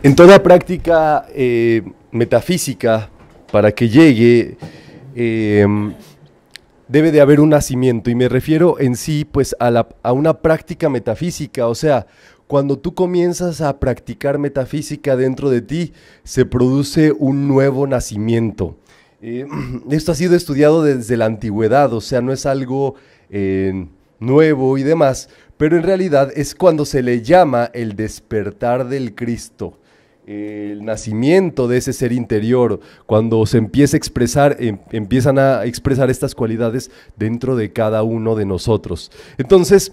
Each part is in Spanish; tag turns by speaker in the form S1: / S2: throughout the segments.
S1: En toda práctica eh, metafísica, para que llegue, em, debe de haber un nacimiento. Y me refiero en sí, pues, a, una práctica metafísica. O sea, cuando tú comienzas a practicar metafísica dentro de ti, se produce un nuevo nacimiento. Eh, esto ha sido estudiado desde la antigüedad, o sea, no es algo eh, nuevo y demás, pero en realidad es cuando se le llama el despertar del Cristo el nacimiento de ese ser interior, cuando se empieza a expresar, em, empiezan a expresar estas cualidades dentro de cada uno de nosotros. Entonces,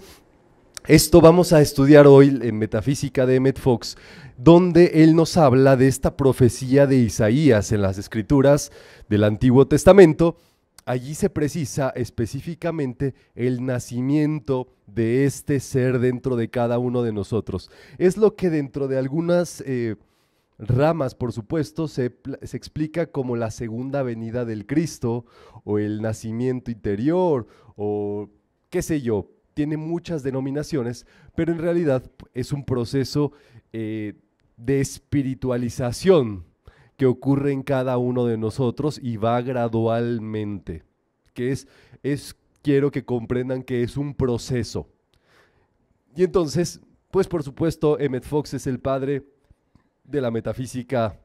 S1: esto vamos a estudiar hoy en Metafísica de Emmett Fox, donde él nos habla de esta profecía de Isaías en las escrituras del Antiguo Testamento. Allí se precisa específicamente el nacimiento de este ser dentro de cada uno de nosotros. Es lo que dentro de algunas... Eh, ramas, por supuesto, se, explica como la segunda venida del Cristo o el nacimiento interior o qué sé yo. Tiene muchas denominaciones, pero en realidad es un proceso eh, de espiritualización que ocurre en cada uno de nosotros y va gradualmente, que es, es quiero que comprendan que es un proceso. Y entonces, pues por supuesto, Emmet Fox es el padre de la metafísica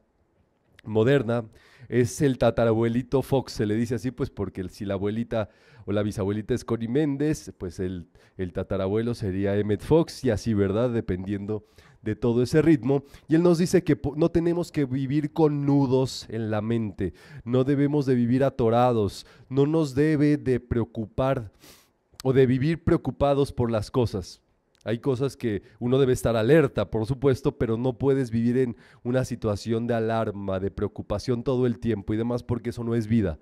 S1: moderna es el tatarabuelito Fox, se le dice así, pues porque si la abuelita o la bisabuelita es Cori Méndez, pues el, el tatarabuelo sería Emmett Fox y así, ¿verdad? Dependiendo de todo ese ritmo. Y él nos dice que no tenemos que vivir con nudos en la mente, no debemos de vivir atorados, no nos debe de preocupar o de vivir preocupados por las cosas. Hay cosas que uno debe estar alerta, por supuesto, pero no puedes vivir en una situación de alarma, de preocupación todo el tiempo y demás, porque eso no es vida.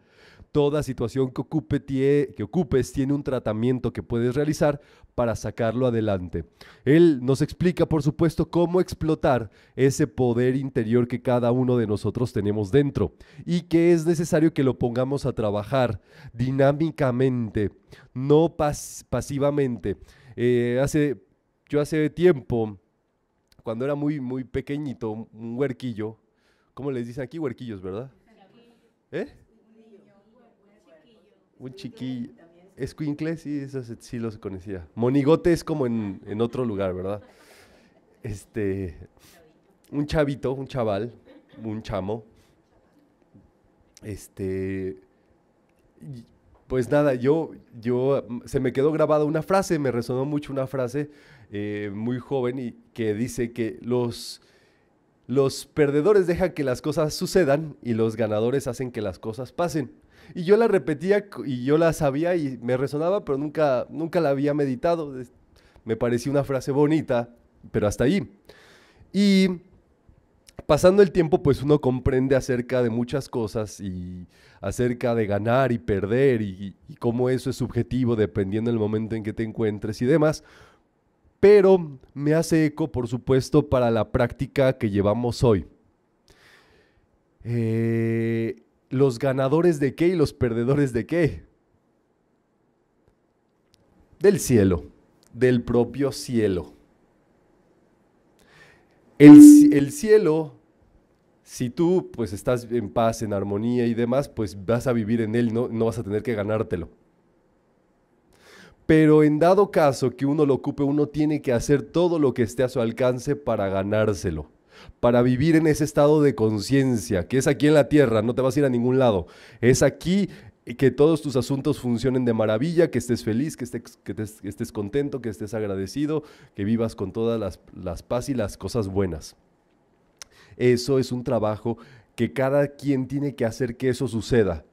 S1: Toda situación que, ocupe que ocupes tiene un tratamiento que puedes realizar para sacarlo adelante. Él nos explica, por supuesto, cómo explotar ese poder interior que cada uno de nosotros tenemos dentro y que es necesario que lo pongamos a trabajar dinámicamente, no pasivamente. Eh, hace yo hace tiempo, cuando era muy, muy pequeñito, un huerquillo, ¿cómo les dicen aquí? Huerquillos, ¿verdad? ¿Eh? Un chiquillo. Escuincle, sí, eso sí los conocía. Monigote es como en, otro lugar, ¿verdad? Este, un chavito, un chaval, un chamo. Este, pues nada, yo, yo, se me quedó grabada una frase, me resonó mucho una frase eh, muy joven y que dice que los, los perdedores dejan que las cosas sucedan y los ganadores hacen que las cosas pasen. Y yo la repetía y yo la sabía y me resonaba, pero nunca, nunca la había meditado. Me parecía una frase bonita, pero hasta ahí. Y pasando el tiempo, pues uno comprende acerca de muchas cosas y acerca de ganar y perder y, y cómo eso es subjetivo dependiendo del momento en que te encuentres y demás pero me hace eco, por supuesto, para la práctica que llevamos hoy. Eh, los ganadores de qué y los perdedores de qué? Del cielo, del propio cielo.
S2: El,
S1: cielo, si tú pues estás en paz, en armonía y demás, pues vas a vivir en él, no vas a tener que ganártelo pero en dado caso que uno lo ocupe, uno tiene que hacer todo lo que esté a su alcance para ganárselo, para vivir en ese estado de conciencia, que es aquí en la tierra, no te vas a ir a ningún lado, es aquí que todos tus asuntos funcionen de maravilla, que estés feliz, que estés, contento, que estés agradecido, que vivas con todas las, las paz y las cosas buenas. Eso es un trabajo que cada quien tiene que hacer que eso suceda.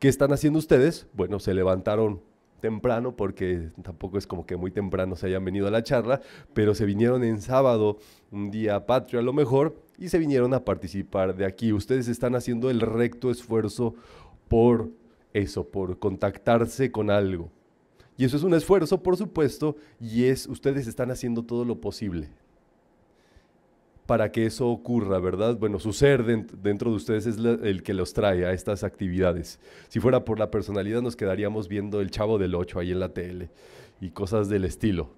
S1: ¿Qué están haciendo ustedes? Bueno, se levantaron temprano, porque tampoco es como que muy temprano se hayan venido a la charla, pero se vinieron en sábado, un día patria a lo mejor, y se vinieron a participar de aquí. Ustedes están haciendo el recto esfuerzo por eso, por contactarse con algo. Y eso es un esfuerzo, por supuesto, y es ustedes están haciendo todo lo posible para que eso ocurra, ¿verdad? Bueno, su ser dentro de ustedes es el que los trae a estas actividades. Si fuera por la personalidad, nos quedaríamos viendo el chavo del 8 ahí en la tele y cosas del estilo.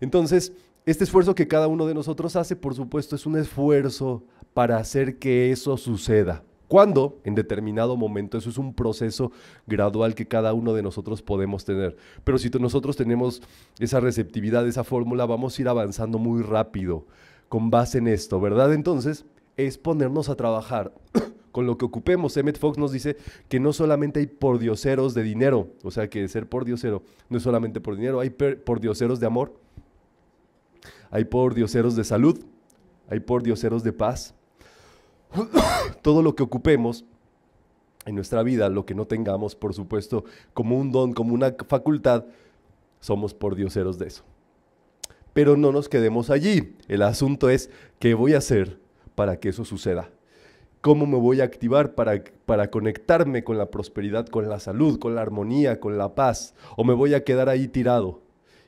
S1: Entonces, este esfuerzo que cada uno de nosotros hace, por supuesto, es un esfuerzo para hacer que eso suceda. ¿Cuándo? En determinado momento. Eso es un proceso gradual que cada uno de nosotros podemos tener. Pero si nosotros tenemos esa receptividad, esa fórmula, vamos a ir avanzando muy rápido con base en esto, ¿verdad? Entonces, es ponernos a trabajar. con lo que ocupemos. Emmet Fox nos dice que no solamente hay pordioseros de dinero, o sea que ser Diosero no es solamente por dinero, hay pordioseros de amor, hay pordioseros de salud, hay pordioseros de paz. Todo lo que ocupemos en nuestra vida, lo que no tengamos, por supuesto, como un don, como una facultad, somos pordioseros de eso. Pero no nos quedemos allí. El asunto es qué voy a hacer para que eso suceda. ¿Cómo me voy a activar para, conectarme con la prosperidad, con la salud, con la armonía, con la paz? ¿O me voy a quedar ahí tirado?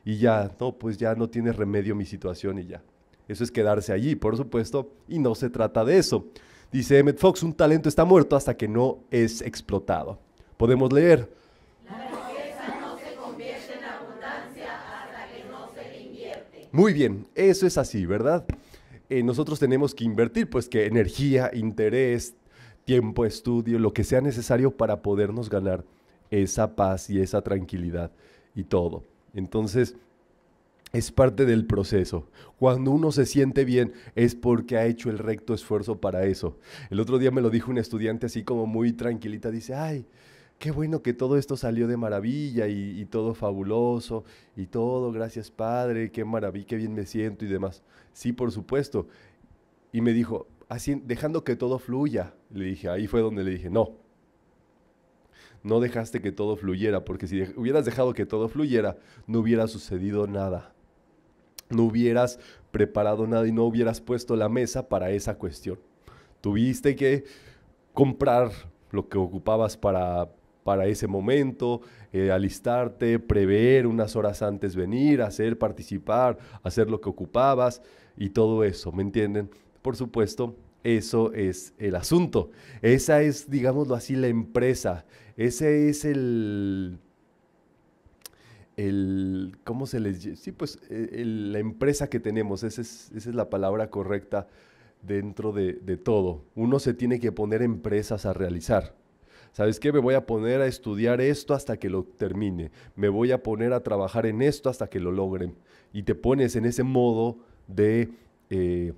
S1: Y ya, no, pues ya no tiene remedio mi situación y ya. Eso es quedarse allí, por supuesto, y no se trata de eso. Dice Emmett Fox, un talento está muerto hasta que no es explotado. Podemos leer, Muy bien, eso es así, ¿verdad? Eh, nosotros tenemos que invertir, pues, que energía, interés, tiempo, estudio, lo que sea necesario para podernos ganar esa paz y esa tranquilidad y todo. Entonces, es parte del proceso. Cuando uno se siente bien es porque ha hecho el recto esfuerzo para eso. El otro día me lo dijo un estudiante así como muy tranquilita, dice, ay, qué bueno que todo esto salió de maravilla y, todo fabuloso y todo, gracias Padre, qué maravilla, qué bien me siento y demás. Sí, por supuesto. Y me dijo, así, dejando que todo fluya, le dije, ahí fue donde le dije, no, no dejaste que todo fluyera, porque si hubieras dejado que todo fluyera, no hubiera sucedido nada. No hubieras preparado nada y no hubieras puesto la mesa para esa cuestión. Tuviste que comprar lo que ocupabas para para ese momento, eh, alistarte, prever unas horas antes venir, hacer, participar, hacer lo que ocupabas y todo eso, ¿me entienden? Por supuesto, eso es el asunto. Esa es, digámoslo así, la empresa. Ese es el... el ¿Cómo se les Sí, pues eh, la empresa que tenemos, esa es, esa es la palabra correcta dentro de, todo. Uno se tiene que poner empresas a realizar. ¿sabes qué? Me voy a poner a estudiar esto hasta que lo termine, me voy a poner a trabajar en esto hasta que lo logren. Y te pones en ese modo de, eh,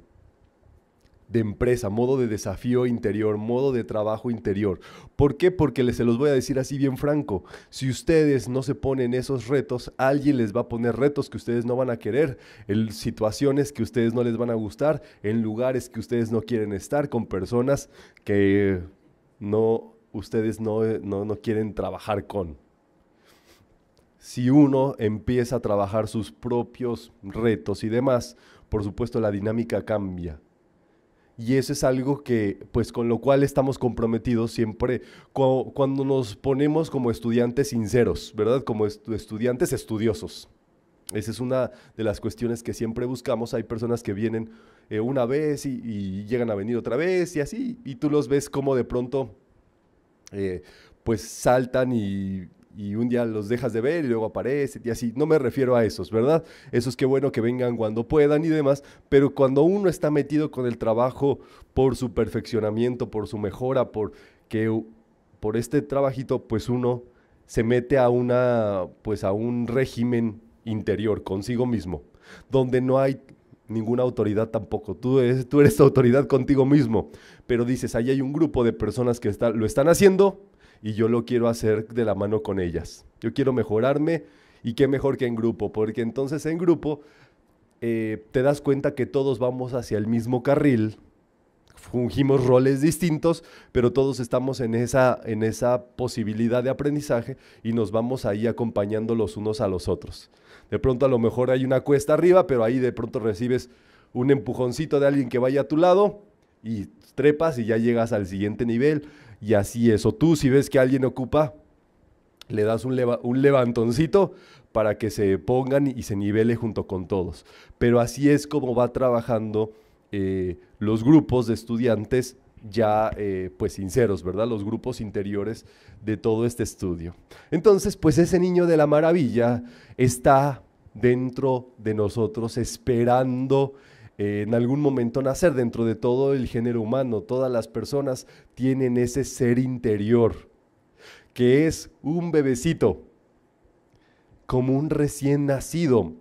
S1: de empresa, modo de desafío interior, modo de trabajo interior. ¿Por qué? Porque les, se los voy a decir así bien franco. Si ustedes no se ponen esos retos, alguien les va a poner retos que ustedes no van a querer, en situaciones que ustedes no les van a gustar, en lugares que ustedes no quieren estar, con personas que no ustedes no, quieren trabajar con. Si uno empieza a trabajar sus propios retos y demás, por supuesto la dinámica cambia. Y eso es algo que, pues con lo cual estamos comprometidos siempre cuando nos ponemos como estudiantes sinceros, ¿verdad? Como estudiantes estudiosos. Esa es una de las cuestiones que siempre buscamos. Hay personas que vienen eh, una vez y, llegan a venir otra vez y así, y tú los ves como de pronto eh, pues saltan y, un día los dejas de ver y luego aparece y así. No me refiero a esos, ¿verdad? Eso es que bueno que vengan cuando puedan y demás, pero cuando uno está metido con el trabajo por su perfeccionamiento, por su mejora, por que por este trabajito, pues uno se mete a una pues a un régimen interior consigo mismo, donde no hay ninguna autoridad tampoco. Tú eres, tú eres autoridad contigo mismo. Pero dices, ahí hay un grupo de personas que está, lo están haciendo y yo lo quiero hacer de la mano con ellas. Yo quiero mejorarme y qué mejor que en grupo, porque entonces en grupo eh, te das cuenta que todos vamos hacia el mismo carril, fungimos roles distintos, pero todos estamos en esa, en esa posibilidad de aprendizaje y nos vamos ahí acompañando los unos a los otros de pronto a lo mejor hay una cuesta arriba, pero ahí de pronto recibes un empujoncito de alguien que vaya a tu lado y trepas y ya llegas al siguiente nivel y así es. O tú si ves que alguien ocupa, le das un, levantoncito para que se pongan y se nivele junto con todos. Pero así es como va trabajando eh, los grupos de estudiantes ya eh, pues sinceros, ¿verdad? Los grupos interiores de todo este estudio. Entonces, pues ese niño de la maravilla está dentro de nosotros esperando eh, en algún momento nacer. Dentro de todo el género humano, todas las personas tienen ese ser interior, que es un bebecito, como un recién nacido.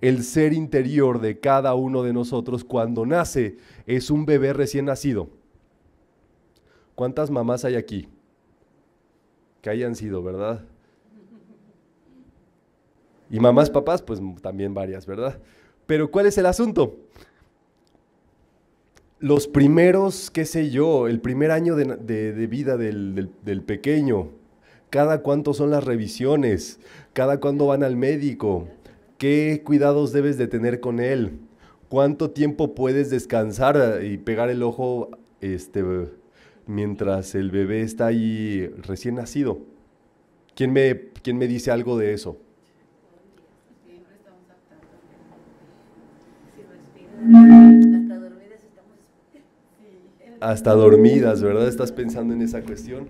S1: El ser interior de cada uno de nosotros cuando nace es un bebé recién nacido ¿Cuántas mamás hay aquí? Que hayan sido, ¿verdad? Y mamás, papás, pues también varias, ¿verdad? Pero ¿cuál es el asunto? Los primeros, qué sé yo, el primer año de, vida del, del pequeño, cada cuánto son las revisiones, cada cuándo van al médico, qué cuidados debes de tener con él, cuánto tiempo puedes descansar y pegar el ojo este, mientras el bebé está ahí recién nacido. ¿Quién me, quién me dice algo de eso? Hasta dormidas, ¿verdad? Estás pensando en esa cuestión.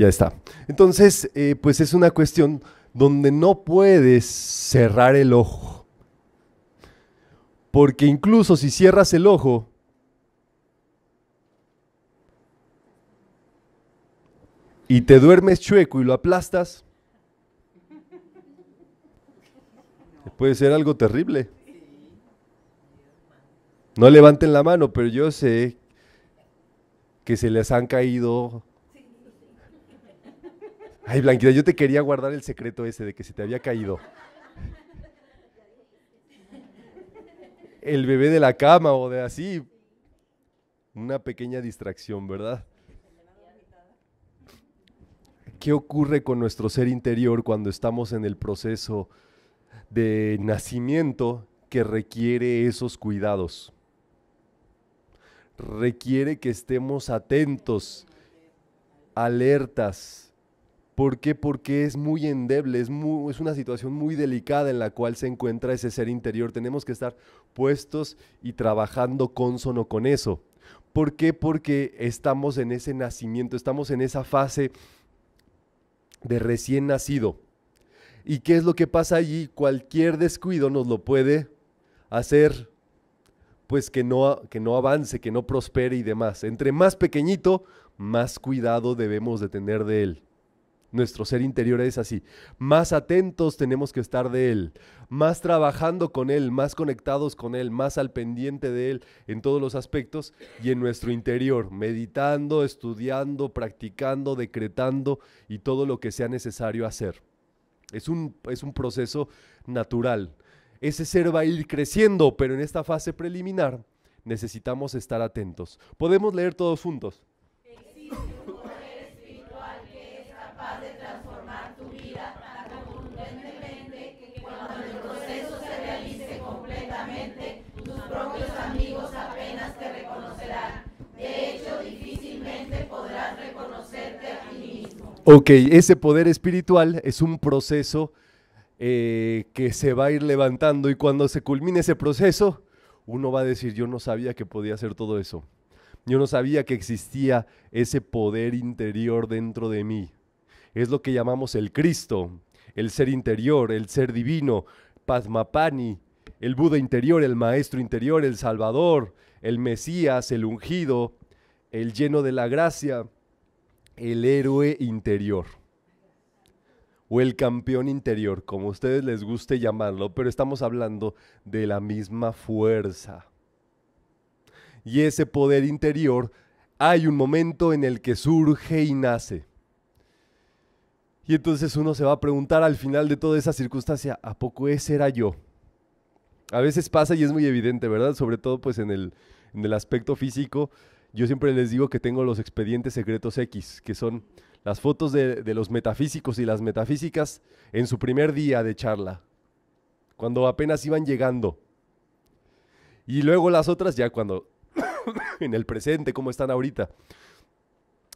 S1: Ya está. Entonces, eh, pues es una cuestión donde no puedes cerrar el ojo. Porque incluso si cierras el ojo, y te duermes chueco y lo aplastas, puede ser algo terrible. No levanten la mano, pero yo sé que se les han caído Ay, Blanquita, yo te quería guardar el secreto ese de que se te había caído. El bebé de la cama o de así. Una pequeña distracción, ¿verdad? ¿Qué ocurre con nuestro ser interior cuando estamos en el proceso de nacimiento que requiere esos cuidados? Requiere que estemos atentos, alertas ¿Por qué? Porque es muy endeble, es, es una situación muy delicada en la cual se encuentra ese ser interior. Tenemos que estar puestos y trabajando consono con eso. ¿Por qué? Porque estamos en ese nacimiento, estamos en esa fase de recién nacido. ¿Y qué es lo que pasa allí? Cualquier descuido nos lo puede hacer pues que no, que no avance, que no prospere y demás. Entre más pequeñito, más cuidado debemos de tener de él. Nuestro ser interior es así. Más atentos tenemos que estar de Él, más trabajando con Él, más conectados con Él, más al pendiente de Él en todos los aspectos y en nuestro interior, meditando, estudiando, practicando, decretando y todo lo que sea necesario hacer. Es un, es un proceso natural. Ese ser va a ir creciendo, pero en esta fase preliminar necesitamos estar atentos. Podemos leer todos juntos. Ok, ese poder espiritual es un proceso eh, que se va a ir levantando y cuando se culmine ese proceso, uno va a decir, yo no sabía que podía hacer todo eso. Yo no sabía que existía ese poder interior dentro de mí. Es lo que llamamos el Cristo, el ser interior, el ser divino, Padmapani, el Buda interior, el Maestro interior, el Salvador, el Mesías, el ungido, el lleno de la gracia el héroe interior o el campeón interior, como a ustedes les guste llamarlo, pero estamos hablando de la misma fuerza. Y ese poder interior, hay un momento en el que surge y nace. Y entonces uno se va a preguntar al final de toda esa circunstancia, ¿a poco ese era yo? A veces pasa y es muy evidente, ¿verdad? Sobre todo pues en el, en el aspecto físico, yo siempre les digo que tengo los expedientes secretos X, que son las fotos de, de, los metafísicos y las metafísicas en su primer día de charla, cuando apenas iban llegando. Y luego las otras ya cuando, en el presente, como están ahorita.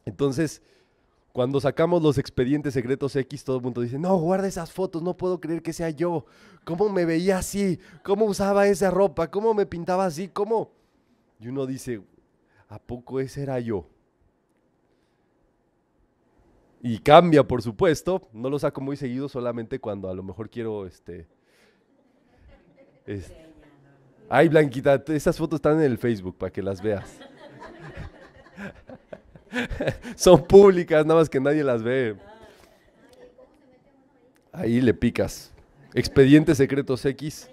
S1: Entonces, cuando sacamos los expedientes secretos X, todo el mundo dice, no, guarda esas fotos, no puedo creer que sea yo. ¿Cómo me veía así? ¿Cómo usaba esa ropa? ¿Cómo me pintaba así? ¿Cómo? Y uno dice, ¿a poco ese era yo? Y cambia, por supuesto, no lo saco muy seguido, solamente cuando a lo mejor quiero, este... Ay, Blanquita, esas fotos están en el Facebook para que las veas. Son públicas, nada más que nadie las ve. Ahí le picas. Expediente Secretos X.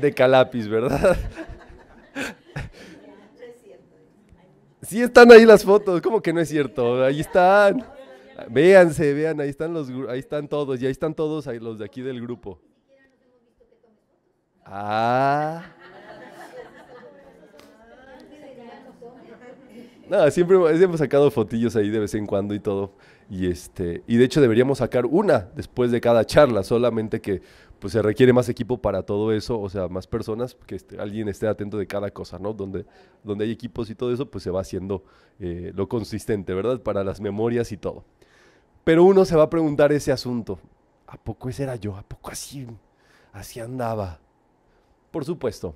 S1: De Calapis, ¿verdad? Sí están ahí las fotos, ¿cómo que no es cierto? Ahí están. Véanse, vean, ahí están los ahí están todos y ahí están todos los de aquí del grupo. Ah. No, siempre, siempre hemos sacado fotillos ahí de vez en cuando y todo. Y, este, y de hecho deberíamos sacar una después de cada charla, solamente que pues se requiere más equipo para todo eso, o sea, más personas, que este, alguien esté atento de cada cosa, ¿no? Donde, donde hay equipos y todo eso, pues se va haciendo eh, lo consistente, ¿verdad? Para las memorias y todo. Pero uno se va a preguntar ese asunto. ¿A poco ese era yo? ¿A poco así, así andaba? Por supuesto.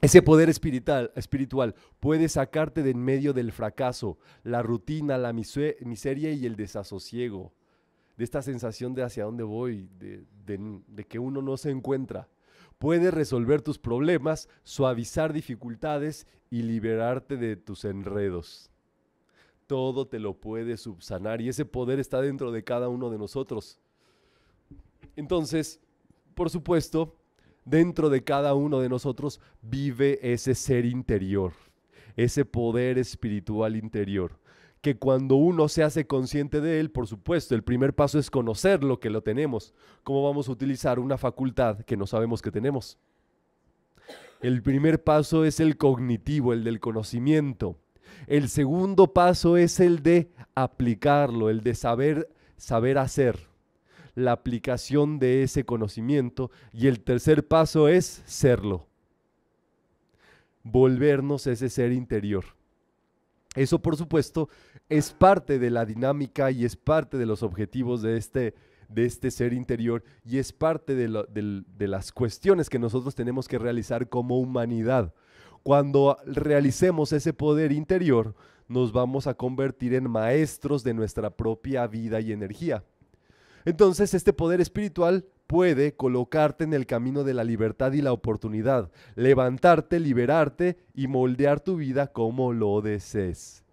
S1: Ese poder espiritual, espiritual puede sacarte de en medio del fracaso, la rutina, la miseria y el desasosiego de esta sensación de hacia dónde voy, de, de que uno no se encuentra. Puede resolver tus problemas, suavizar dificultades y liberarte de tus enredos. Todo te lo puede subsanar y ese poder está dentro de cada uno de nosotros. Entonces, por supuesto, dentro de cada uno de nosotros vive ese ser interior, ese poder espiritual interior que cuando uno se hace consciente de él, por supuesto, el primer paso es conocer lo que lo tenemos. ¿Cómo vamos a utilizar una facultad que no sabemos que tenemos? El primer paso es el cognitivo, el del conocimiento. El segundo paso es el de aplicarlo, el de saber saber hacer, la aplicación de ese conocimiento y el tercer paso es serlo. Volvernos ese ser interior. Eso por supuesto es parte de la dinámica y es parte de los objetivos de este, de este ser interior y es parte de, de las cuestiones que nosotros tenemos que realizar como humanidad. Cuando realicemos ese poder interior, nos vamos a convertir en maestros de nuestra propia vida y energía. Entonces, este poder espiritual puede colocarte en el camino de la libertad y la oportunidad, levantarte, liberarte y moldear tu vida como lo desees.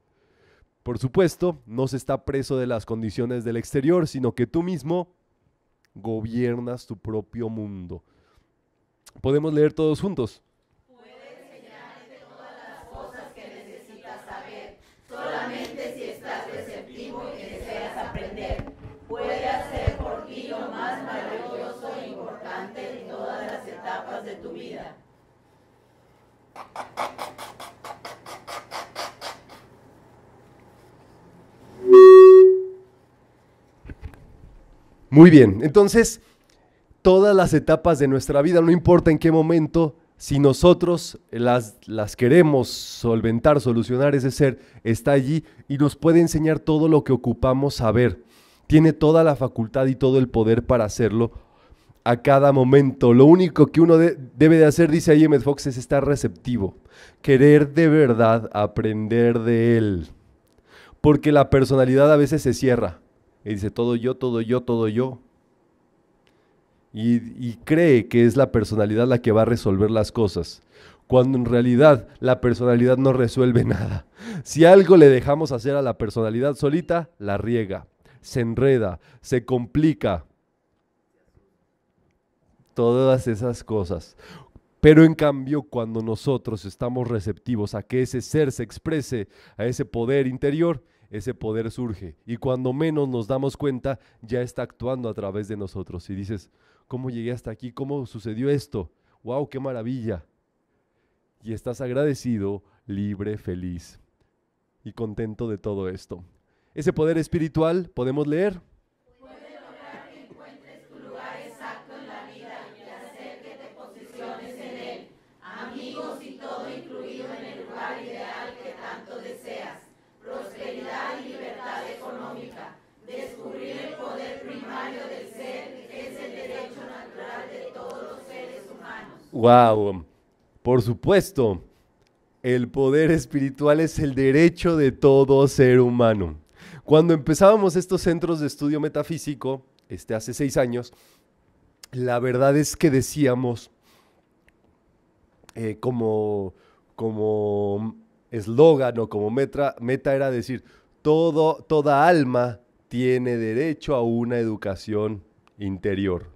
S1: Por supuesto, no se está preso de las condiciones del exterior, sino que tú mismo gobiernas tu propio mundo. Podemos leer todos juntos. Muy bien, entonces, todas las etapas de nuestra vida, no importa en qué momento, si nosotros las, las queremos solventar, solucionar, ese ser está allí y nos puede enseñar todo lo que ocupamos saber. Tiene toda la facultad y todo el poder para hacerlo a cada momento. Lo único que uno debe de hacer, dice ahí Fox, es estar receptivo, querer de verdad aprender de él. Porque la personalidad a veces se cierra. Y dice, todo yo, todo yo, todo yo. Y, cree que es la personalidad la que va a resolver las cosas, cuando en realidad la personalidad no resuelve nada. Si algo le dejamos hacer a la personalidad solita, la riega, se enreda, se complica. Todas esas cosas. Pero en cambio, cuando nosotros estamos receptivos a que ese ser se exprese, a ese poder interior, ese poder surge y cuando menos nos damos cuenta ya está actuando a través de nosotros. Y dices, ¿cómo llegué hasta aquí? ¿Cómo sucedió esto? ¡Wow, qué maravilla! Y estás agradecido, libre, feliz y contento de todo esto. Ese poder espiritual podemos leer Wow. Por supuesto, el poder espiritual es el derecho de todo ser humano. Cuando empezábamos estos centros de estudio metafísico, este hace seis años, la verdad es que decíamos eh, como como eslogan o como meta, meta era decir, todo, toda alma tiene derecho a una educación interior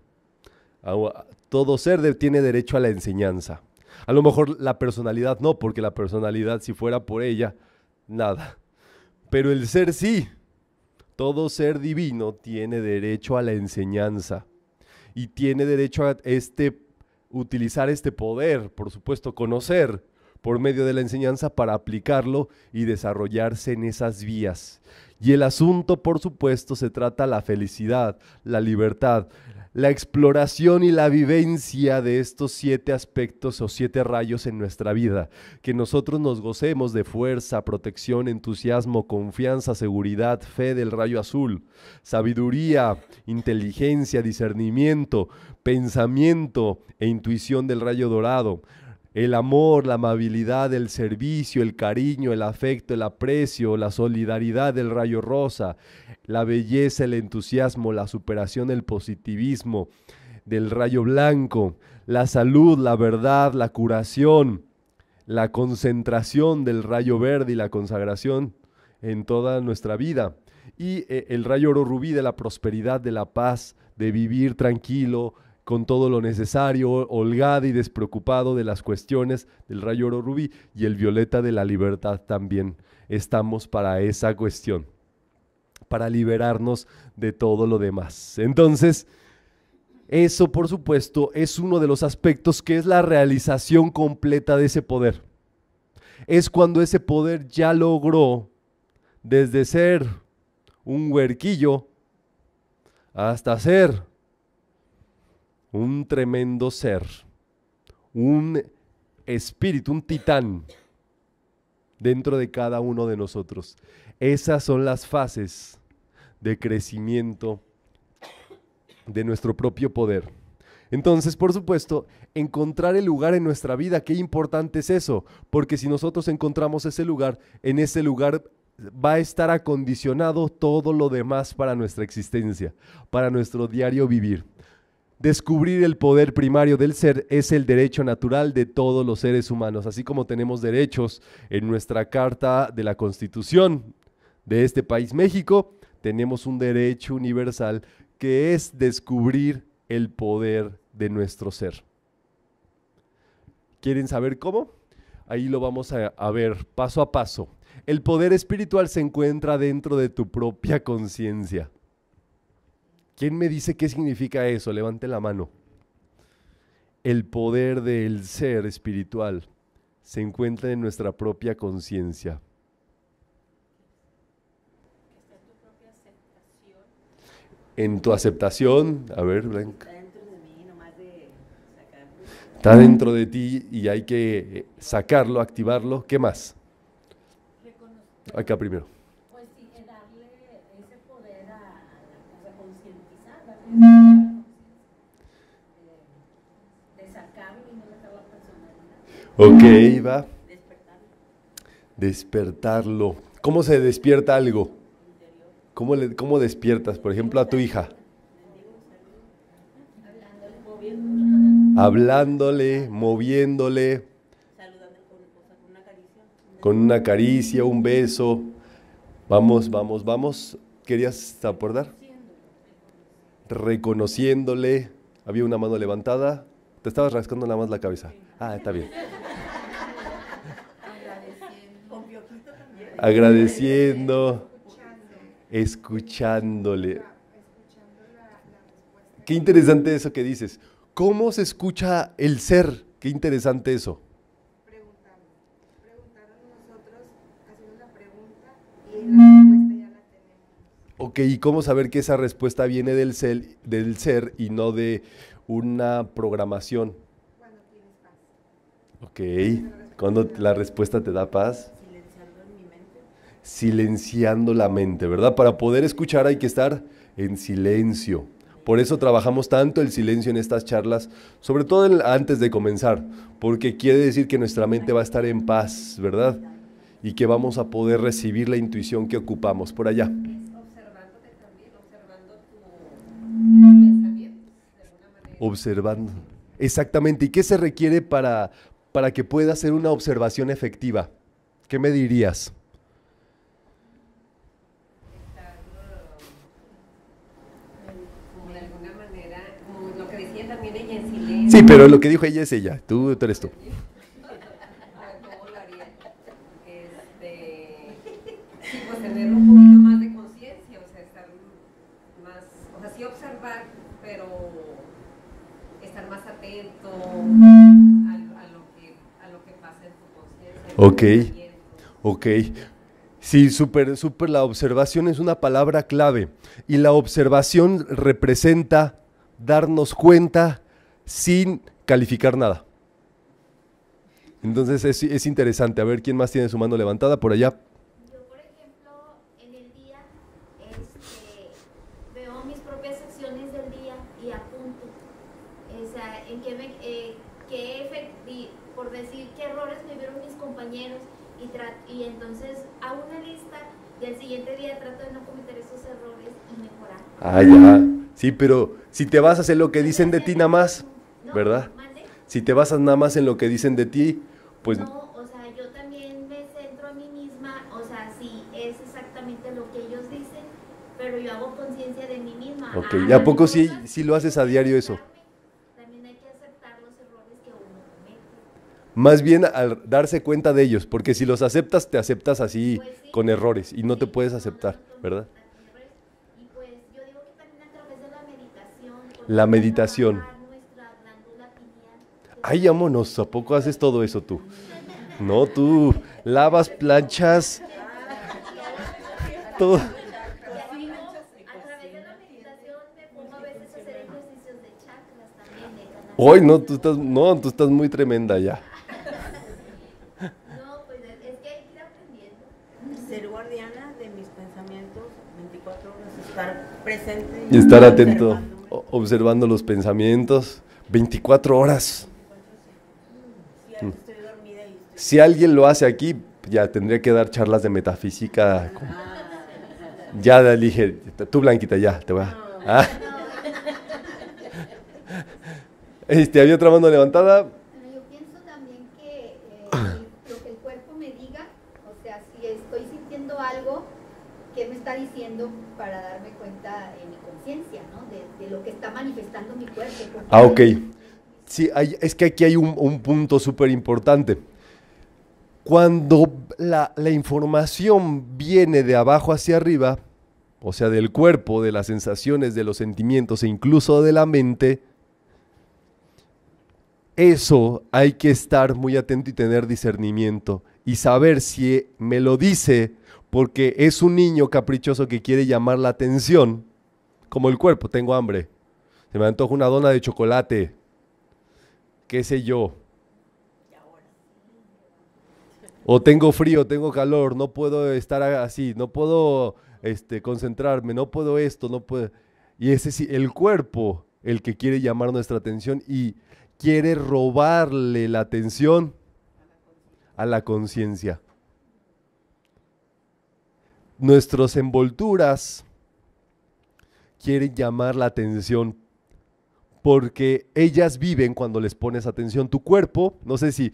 S1: todo ser tiene derecho a la enseñanza. A lo mejor la personalidad no, porque la personalidad si fuera por ella, nada. Pero el ser sí. Todo ser divino tiene derecho a la enseñanza y tiene derecho a este utilizar este poder, por supuesto conocer por medio de la enseñanza para aplicarlo y desarrollarse en esas vías. Y el asunto, por supuesto, se trata la felicidad, la libertad, la exploración y la vivencia de estos siete aspectos o siete rayos en nuestra vida. Que nosotros nos gocemos de fuerza, protección, entusiasmo, confianza, seguridad, fe del rayo azul, sabiduría, inteligencia, discernimiento, pensamiento e intuición del rayo dorado el amor, la amabilidad, el servicio, el cariño, el afecto, el aprecio, la solidaridad del rayo rosa, la belleza, el entusiasmo, la superación, el positivismo del rayo blanco, la salud, la verdad, la curación, la concentración del rayo verde y la consagración en toda nuestra vida. Y eh, el rayo oro rubí de la prosperidad, de la paz, de vivir tranquilo, con todo lo necesario, holgado y despreocupado de las cuestiones del rayo oro rubí y el violeta de la libertad también. Estamos para esa cuestión, para liberarnos de todo lo demás. Entonces, eso por supuesto es uno de los aspectos que es la realización completa de ese poder. Es cuando ese poder ya logró desde ser un huerquillo hasta ser un tremendo ser, un espíritu, un titán dentro de cada uno de nosotros. Esas son las fases de crecimiento de nuestro propio poder. Entonces, por supuesto, encontrar el lugar en nuestra vida, qué importante es eso, porque si nosotros encontramos ese lugar, en ese lugar va a estar acondicionado todo lo demás para nuestra existencia, para nuestro diario vivir. Descubrir el poder primario del ser es el derecho natural de todos los seres humanos, así como tenemos derechos en nuestra Carta de la Constitución de este país México, tenemos un derecho universal que es descubrir el poder de nuestro ser. ¿Quieren saber cómo? Ahí lo vamos a, ver paso a paso. El poder espiritual se encuentra dentro de tu propia conciencia. ¿Quién me dice qué significa eso? Levante la mano. El poder del ser espiritual se encuentra en nuestra propia conciencia. En tu aceptación, a ver, Blanca. Está dentro de ti y hay que sacarlo, activarlo. ¿Qué más? Acá primero Ok, va. Despertarlo. ¿Cómo se despierta algo? ¿Cómo, le, ¿Cómo despiertas, por ejemplo, a tu hija? Hablándole, moviéndole. Con una caricia, un beso. Vamos, vamos, vamos. ¿Querías aportar? reconociéndole. Había una mano levantada. Te estabas rascando nada más la cabeza. Ah, está bien. Agradeciendo. Escuchándole. Qué interesante eso que dices. ¿Cómo se escucha el ser? Qué interesante eso. Preguntaron. nosotros, pregunta y Ok, ¿y cómo saber que esa respuesta viene del, del ser y no de una programación? Cuando tienes paz. Ok, cuando la respuesta te da paz. Silenciando mente. Silenciando la mente, ¿verdad? Para poder escuchar hay que estar en silencio. Por eso trabajamos tanto el silencio en estas charlas, sobre todo antes de comenzar, porque quiere decir que nuestra mente va a estar en paz, ¿verdad? Y que vamos a poder recibir la intuición que ocupamos por allá. Observando. Exactamente. ¿Y qué se requiere para, para que pueda hacer una observación efectiva? ¿Qué me dirías?
S2: Sí, pero lo que dijo ella
S1: es ella. Tú, tú eres tú. Ok, ok. Sí, súper, súper. La observación es una palabra clave. Y la observación representa darnos cuenta sin calificar nada. Entonces es, es interesante. A ver quién más tiene su mano levantada por allá. Ah, ya. Sí, pero si te basas en lo que dicen de ti nada más, ¿verdad? Si te basas nada más en lo que dicen de ti, pues... No, o sea, yo también me centro a mí misma, o sea, sí, es exactamente lo que ellos dicen, pero yo hago conciencia de mí misma. Ok, ah, ¿y a poco sí, lo haces a diario eso? También hay que que aceptar los errores uno comete. más bien al darse cuenta de ellos, porque si los aceptas, te aceptas así, pues con errores, y no te puedes aceptar, ¿verdad? La meditación. Ay, vámonos, ¿a poco haces todo eso tú? No, tú lavas, planchas, todo. Hoy no, tú estás, no, tú estás muy tremenda ya. No, pues es que hay que ir aprendiendo. Ser guardiana de mis pensamientos 24 horas, estar presente y, estar atento observando los pensamientos 24 horas. Si alguien lo hace aquí, ya tendría que dar charlas de metafísica. Ya le dije, tú Blanquita, ya, te voy a... Ah. Este, había otra mano levantada. Ah, ok. Sí, es que aquí hay un, punto súper importante. Cuando la información viene de abajo hacia arriba, o sea, del cuerpo, de las sensaciones, de los sentimientos e incluso de la mente, eso hay que estar muy atento y tener discernimiento y saber si me lo dice porque es un niño caprichoso que quiere llamar la atención, como el cuerpo, tengo hambre. Se me antoja una dona de chocolate. ¿Qué sé yo? O tengo frío, tengo calor, no puedo estar así, no puedo este, concentrarme, no puedo esto, no puedo. Y ese sí, el cuerpo, el que quiere llamar nuestra atención y quiere robarle la atención a la conciencia. Nuestras envolturas quieren llamar la atención porque ellas viven cuando les pones atención. Tu cuerpo, no sé si,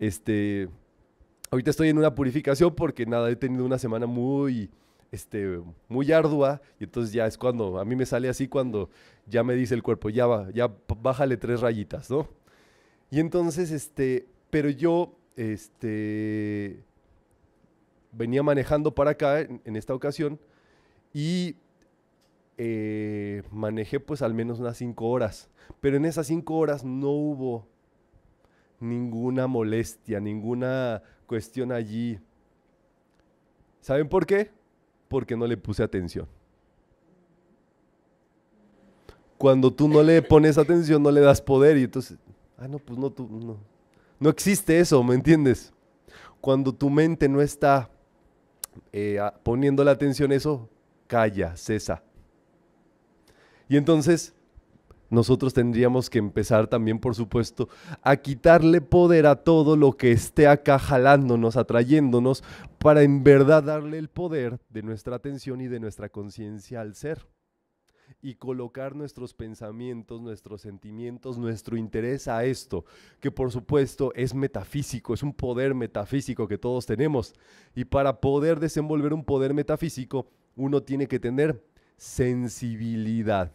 S1: este, ahorita estoy en una purificación porque nada, he tenido una semana muy, este, muy ardua y entonces ya es cuando, a mí me sale así cuando ya me dice el cuerpo, ya, va, ya bájale tres rayitas, ¿no? Y entonces, este, pero yo, este, venía manejando para acá en esta ocasión y eh, manejé pues al menos unas cinco horas. Pero en esas cinco horas no hubo ninguna molestia, ninguna cuestión allí. ¿Saben por qué? Porque no le puse atención. Cuando tú no le pones atención, no le das poder y entonces, ah, no, pues no, tú, no. existe eso, ¿me entiendes? Cuando tu mente no está eh, poniendo la atención eso, calla, cesa. Y entonces nosotros tendríamos que empezar también, por supuesto, a quitarle poder a todo lo que esté acá jalándonos, atrayéndonos, para en verdad darle el poder de nuestra atención y de nuestra conciencia al ser. Y colocar nuestros pensamientos, nuestros sentimientos, nuestro interés a esto, que por supuesto es metafísico, es un poder metafísico que todos tenemos. Y para poder desenvolver un poder metafísico, uno tiene que tener sensibilidad.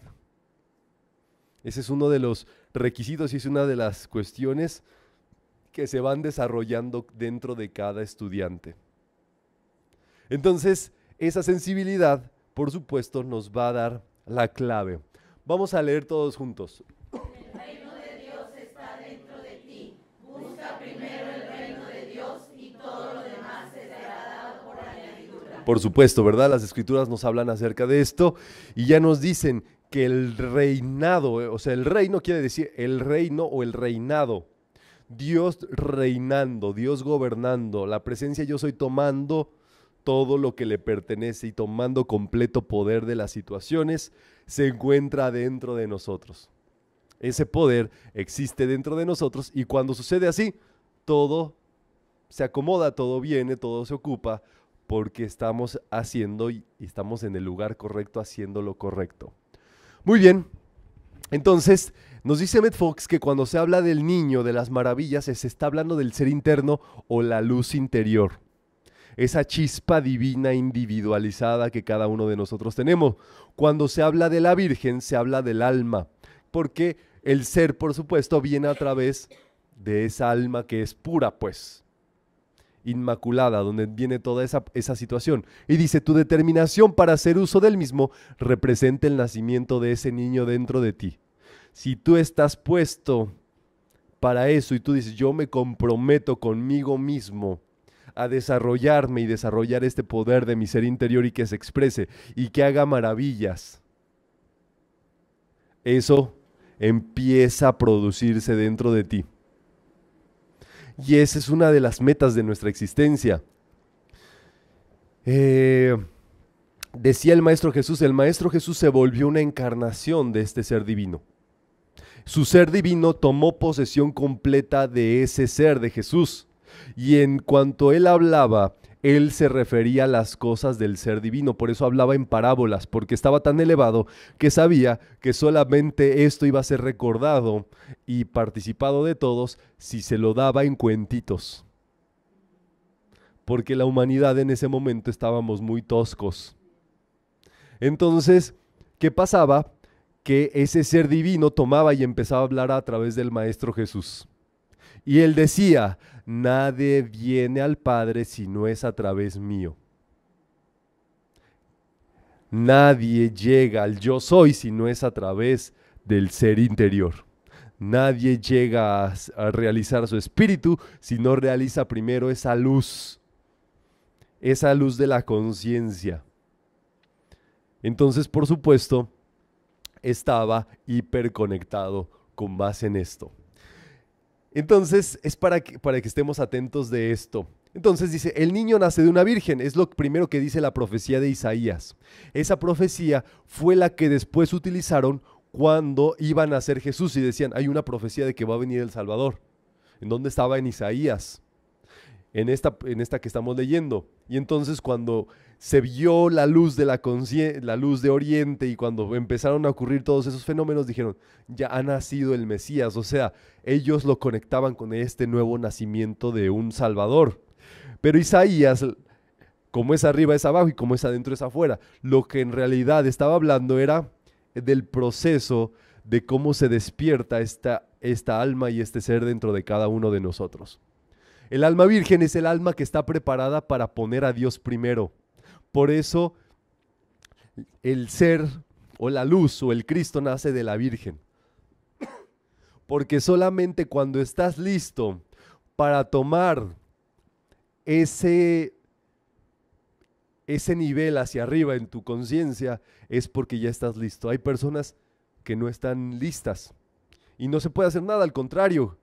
S1: Ese es uno de los requisitos y es una de las cuestiones que se van desarrollando dentro de cada estudiante. Entonces, esa sensibilidad, por supuesto, nos va a dar la clave. Vamos a leer todos juntos. Por supuesto, ¿verdad? Las escrituras nos hablan acerca de esto y ya nos dicen que el reinado, eh, o sea, el reino quiere decir el reino o el reinado. Dios reinando, Dios gobernando, la presencia yo soy tomando todo lo que le pertenece y tomando completo poder de las situaciones, se encuentra dentro de nosotros. Ese poder existe dentro de nosotros y cuando sucede así, todo se acomoda, todo viene, todo se ocupa, porque estamos haciendo y estamos en el lugar correcto haciendo lo correcto. Muy bien, entonces nos dice Met Fox que cuando se habla del niño, de las maravillas, se está hablando del ser interno o la luz interior. Esa chispa divina individualizada que cada uno de nosotros tenemos. Cuando se habla de la Virgen, se habla del alma, porque el ser, por supuesto, viene a través de esa alma que es pura, pues, inmaculada, donde viene toda esa, situación. Y dice, tu determinación para hacer uso del mismo representa el nacimiento de ese niño dentro de ti. Si tú estás puesto para eso y tú dices, yo me comprometo conmigo mismo a desarrollarme y desarrollar este poder de mi ser interior y que se exprese y que haga maravillas, eso empieza a producirse dentro de ti y esa es una de las metas de nuestra existencia. Eh, decía el Maestro Jesús, el Maestro Jesús se volvió una encarnación de este ser divino. Su ser divino tomó posesión completa de ese ser de Jesús. Y en cuanto él hablaba, él se refería a las cosas del ser divino, por eso hablaba en parábolas, porque estaba tan elevado que sabía que solamente esto iba a ser recordado y participado de todos si se lo daba en cuentitos. Porque la humanidad en ese momento estábamos muy toscos. Entonces, ¿qué pasaba? Que ese ser divino tomaba y empezaba a hablar a través del Maestro Jesús. Y él decía, nadie viene al Padre si no es a través mío. Nadie llega al yo soy si no es a través del ser interior. Nadie llega a, realizar su espíritu si no realiza primero esa luz, esa luz de la conciencia. Entonces, por supuesto, estaba hiperconectado con base en esto. Entonces, es para que, para que estemos atentos de esto. Entonces dice, el niño nace de una virgen, es lo primero que dice la profecía de Isaías. Esa profecía fue la que después utilizaron cuando iban a ser Jesús y decían, hay una profecía de que va a venir el Salvador. ¿En dónde estaba en Isaías? En esta, en esta que estamos leyendo. Y entonces cuando se vio la luz de la la luz de Oriente y cuando empezaron a ocurrir todos esos fenómenos dijeron, ya ha nacido el Mesías, o sea, ellos lo conectaban con este nuevo nacimiento de un Salvador. Pero Isaías, como es arriba es abajo y como es adentro es afuera, lo que en realidad estaba hablando era del proceso de cómo se despierta esta, esta alma y este ser dentro de cada uno de nosotros. El alma virgen es el alma que está preparada para poner a Dios primero por eso el ser o la luz o el Cristo nace de la Virgen. Porque solamente cuando estás listo para tomar ese, ese nivel hacia arriba en tu conciencia es porque ya estás listo. Hay personas que no están listas y no se puede hacer nada, al contrario.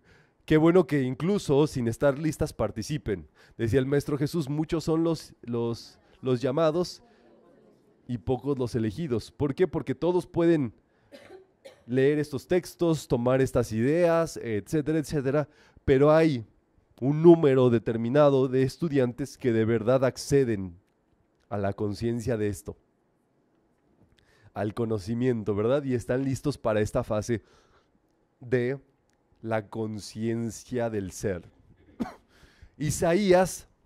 S1: Qué bueno que incluso sin estar listas participen. Decía el Maestro Jesús, muchos son los, los los llamados y pocos los elegidos. ¿Por qué? Porque todos pueden leer estos textos, tomar estas ideas, etcétera, etcétera, pero hay un número determinado de estudiantes que de verdad acceden a la conciencia de esto, al conocimiento, ¿verdad? Y están listos para esta fase de la conciencia del ser. Isaías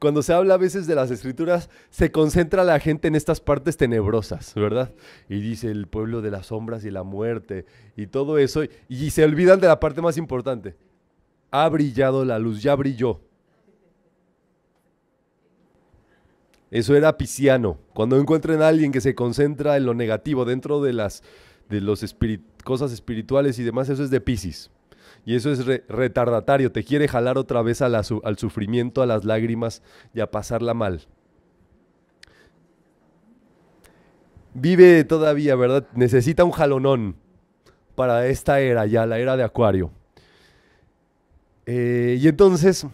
S1: cuando se habla a veces de las escrituras, se concentra la gente en estas partes tenebrosas, ¿verdad? Y dice el pueblo de las sombras y la muerte y todo eso, y, se olvidan de la parte más importante. Ha brillado la luz, ya brilló. Eso era pisciano. Cuando encuentran a alguien que se concentra en lo negativo dentro de las de los cosas espirituales y demás, eso es de Piscis. Y eso es retardatario, te quiere jalar otra vez al sufrimiento, a las lágrimas y a pasarla mal. Vive todavía, ¿verdad? Necesita un jalonón para esta era ya, la era de Acuario. Eh, y entonces,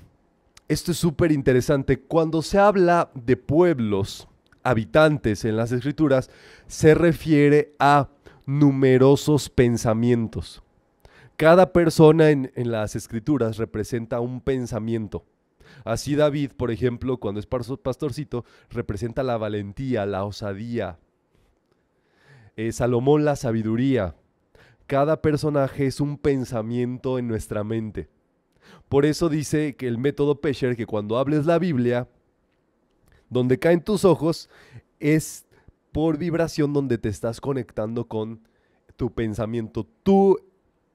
S1: esto es súper interesante. Cuando se habla de pueblos, habitantes en las escrituras, se refiere a numerosos pensamientos. Cada persona en, las escrituras representa un pensamiento. Así David, por ejemplo, cuando es pastorcito, representa la valentía, la osadía. Eh, Salomón la sabiduría. Cada personaje es un pensamiento en nuestra mente. Por eso dice que el método Pesher, que cuando hables la Biblia, donde caen tus ojos, es por vibración donde te estás conectando con tu pensamiento. Tú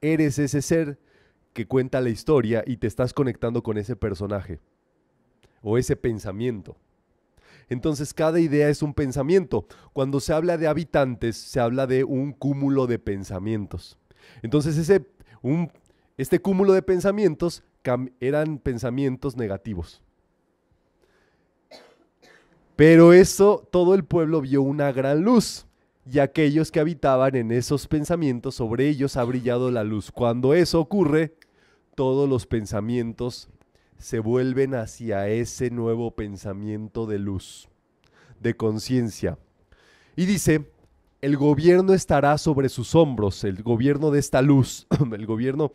S1: eres ese ser que cuenta la historia y te estás conectando con ese personaje o ese pensamiento. Entonces cada idea es un pensamiento. Cuando se habla de habitantes, se habla de un cúmulo de pensamientos. Entonces ese, este cúmulo de pensamientos eran pensamientos negativos. Pero eso, todo el pueblo vio una gran luz y aquellos que habitaban en esos pensamientos, sobre ellos ha brillado la luz. Cuando eso ocurre, todos los pensamientos se vuelven hacia ese nuevo pensamiento de luz, de conciencia. Y dice, el gobierno estará sobre sus hombros, el gobierno de esta luz, el gobierno,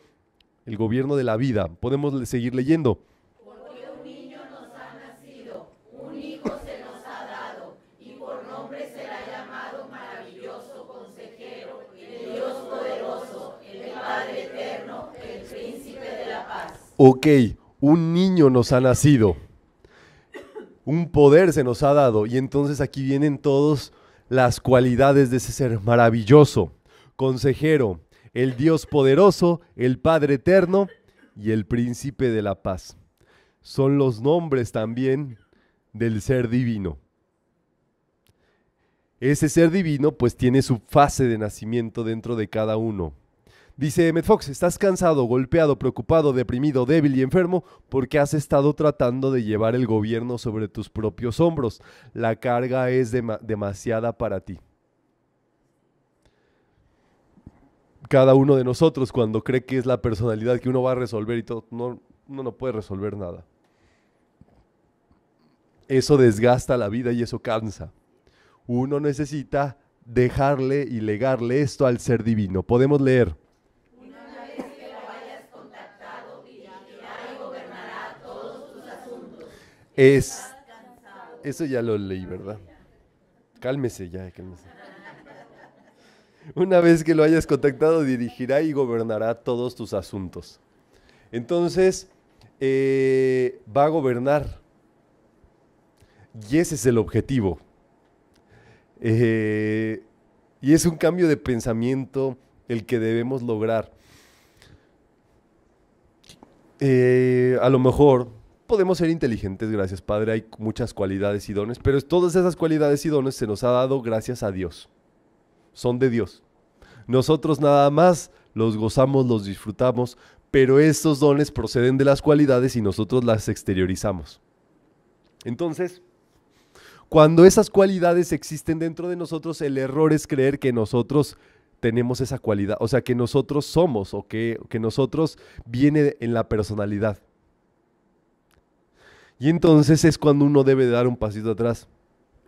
S1: el gobierno de la vida. Podemos seguir leyendo. ok, un niño nos ha nacido, un poder se nos ha dado, y entonces aquí vienen todas las cualidades de ese ser maravilloso, consejero, el Dios poderoso, el Padre eterno y el príncipe de la paz. Son los nombres también del ser divino. Ese ser divino pues tiene su fase de nacimiento dentro de cada uno. Dice Emmett Fox, estás cansado, golpeado, preocupado, deprimido, débil y enfermo porque has estado tratando de llevar el gobierno sobre tus propios hombros. La carga es demasiada para ti. Cada uno de nosotros cuando cree que es la personalidad que uno va a resolver y todo, uno no puede resolver nada. Eso desgasta la vida y eso cansa. Uno necesita dejarle y legarle esto al ser divino. Podemos leer Es, eso ya lo leí, ¿verdad? Cálmese ya, cálmese. Una vez que lo hayas contactado, dirigirá y gobernará todos tus asuntos. Entonces, eh, va a gobernar. Y ese es el objetivo. Eh, y es un cambio de pensamiento el que debemos lograr. Eh, a lo mejor podemos ser inteligentes, gracias Padre, hay muchas cualidades y dones, pero todas esas cualidades y dones se nos ha dado gracias a Dios. Son de Dios. Nosotros nada más los gozamos, los disfrutamos, pero estos dones proceden de las cualidades y nosotros las exteriorizamos. Entonces, cuando esas cualidades existen dentro de nosotros, el error es creer que nosotros tenemos esa cualidad, o sea, que nosotros somos o que, que nosotros viene en la personalidad. Y entonces es cuando uno debe dar un pasito atrás.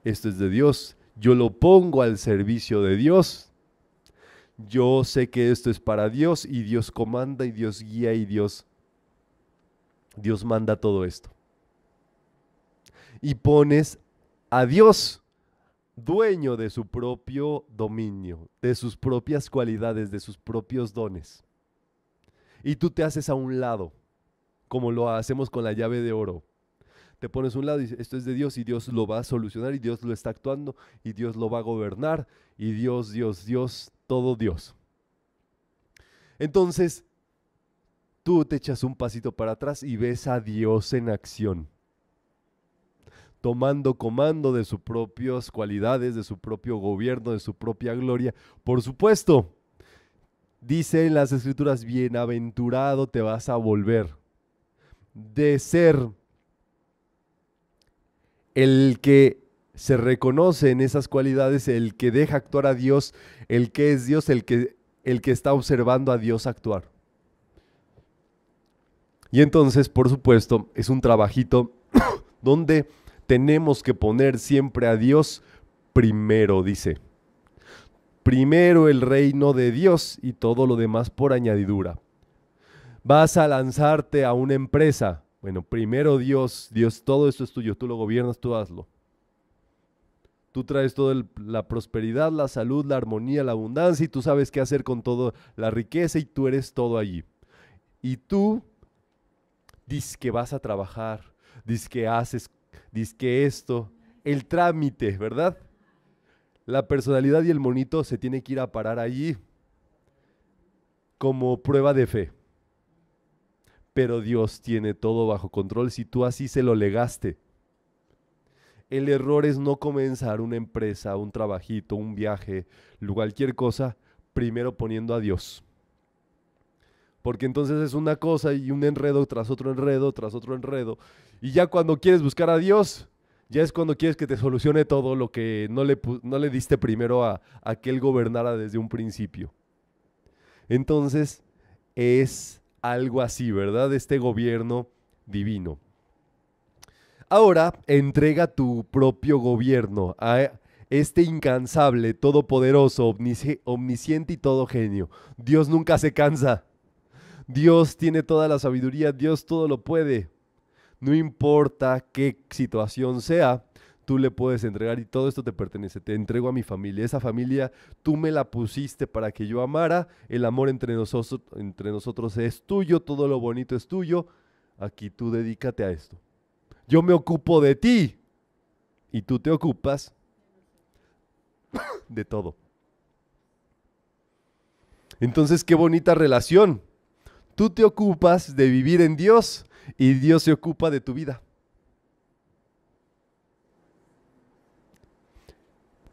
S1: Esto es de Dios. Yo lo pongo al servicio de Dios. Yo sé que esto es para Dios y Dios comanda y Dios guía y Dios Dios manda todo esto. Y pones a Dios dueño de su propio dominio, de sus propias cualidades, de sus propios dones. Y tú te haces a un lado, como lo hacemos con la llave de oro te pones un lado y esto es de Dios y Dios lo va a solucionar y Dios lo está actuando y Dios lo va a gobernar y Dios, Dios, Dios, todo Dios. Entonces, tú te echas un pasito para atrás y ves a Dios en acción, tomando comando de sus propias cualidades, de su propio gobierno, de su propia gloria. Por supuesto, dice en las escrituras, bienaventurado te vas a volver de ser el que se reconoce en esas cualidades, el que deja actuar a Dios, el que es Dios, el que, el que está observando a Dios actuar. Y entonces, por supuesto, es un trabajito donde tenemos que poner siempre a Dios primero, dice. Primero el reino de Dios y todo lo demás por añadidura. Vas a lanzarte a una empresa, bueno, primero Dios, Dios, todo esto es tuyo, tú lo gobiernas, tú hazlo. Tú traes toda la prosperidad, la salud, la armonía, la abundancia y tú sabes qué hacer con toda la riqueza y tú eres todo allí. Y tú dices que vas a trabajar, dices que haces, dices que esto, el trámite, ¿verdad? La personalidad y el monito se tiene que ir a parar allí como prueba de fe pero Dios tiene todo bajo control si tú así se lo legaste. El error es no comenzar una empresa, un trabajito, un viaje, cualquier cosa, primero poniendo a Dios. Porque entonces es una cosa y un enredo tras otro enredo, tras otro enredo. Y ya cuando quieres buscar a Dios, ya es cuando quieres que te solucione todo lo que no le, no le diste primero a, a que Él gobernara desde un principio. Entonces es algo así, ¿verdad? Este gobierno divino. Ahora entrega tu propio gobierno a este incansable, todopoderoso, omnisciente y todo genio. Dios nunca se cansa. Dios tiene toda la sabiduría, Dios todo lo puede. No importa qué situación sea, tú le puedes entregar y todo esto te pertenece, te entrego a mi familia. Esa familia tú me la pusiste para que yo amara, el amor entre nosotros, entre nosotros es tuyo, todo lo bonito es tuyo, aquí tú dedícate a esto. Yo me ocupo de ti y tú te ocupas de todo. Entonces, qué bonita relación. Tú te ocupas de vivir en Dios y Dios se ocupa de tu vida.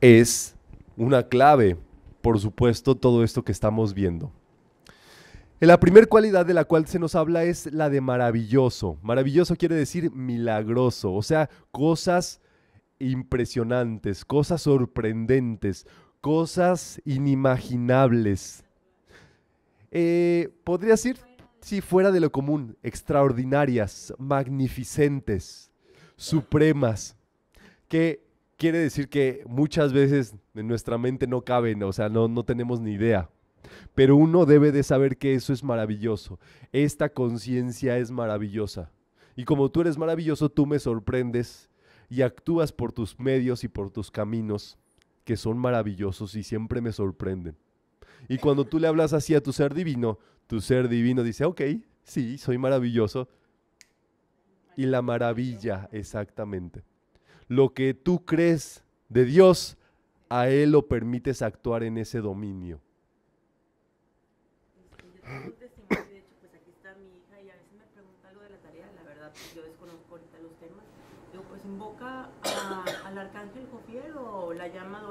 S1: es una clave, por supuesto, todo esto que estamos viendo. La primera cualidad de la cual se nos habla es la de maravilloso. Maravilloso quiere decir milagroso, o sea, cosas impresionantes, cosas sorprendentes, cosas inimaginables. Eh, podría decir, si fuera de lo común, extraordinarias, magnificentes, supremas, que quiere decir que muchas veces en nuestra mente no caben, o sea, no, no tenemos ni idea. Pero uno debe de saber que eso es maravilloso. Esta conciencia es maravillosa. Y como tú eres maravilloso, tú me sorprendes y actúas por tus medios y por tus caminos, que son maravillosos y siempre me sorprenden. Y cuando tú le hablas así a tu ser divino, tu ser divino dice, ok, sí, soy maravilloso. Y la maravilla, exactamente lo que tú crees de Dios a él lo permites actuar en ese dominio. Este de hecho pues aquí está mi hija y a veces me pregunta algo de la tarea, la verdad yo desconozco ahorita los temas. Yo pues invoca al arcángel Cofiel o la llama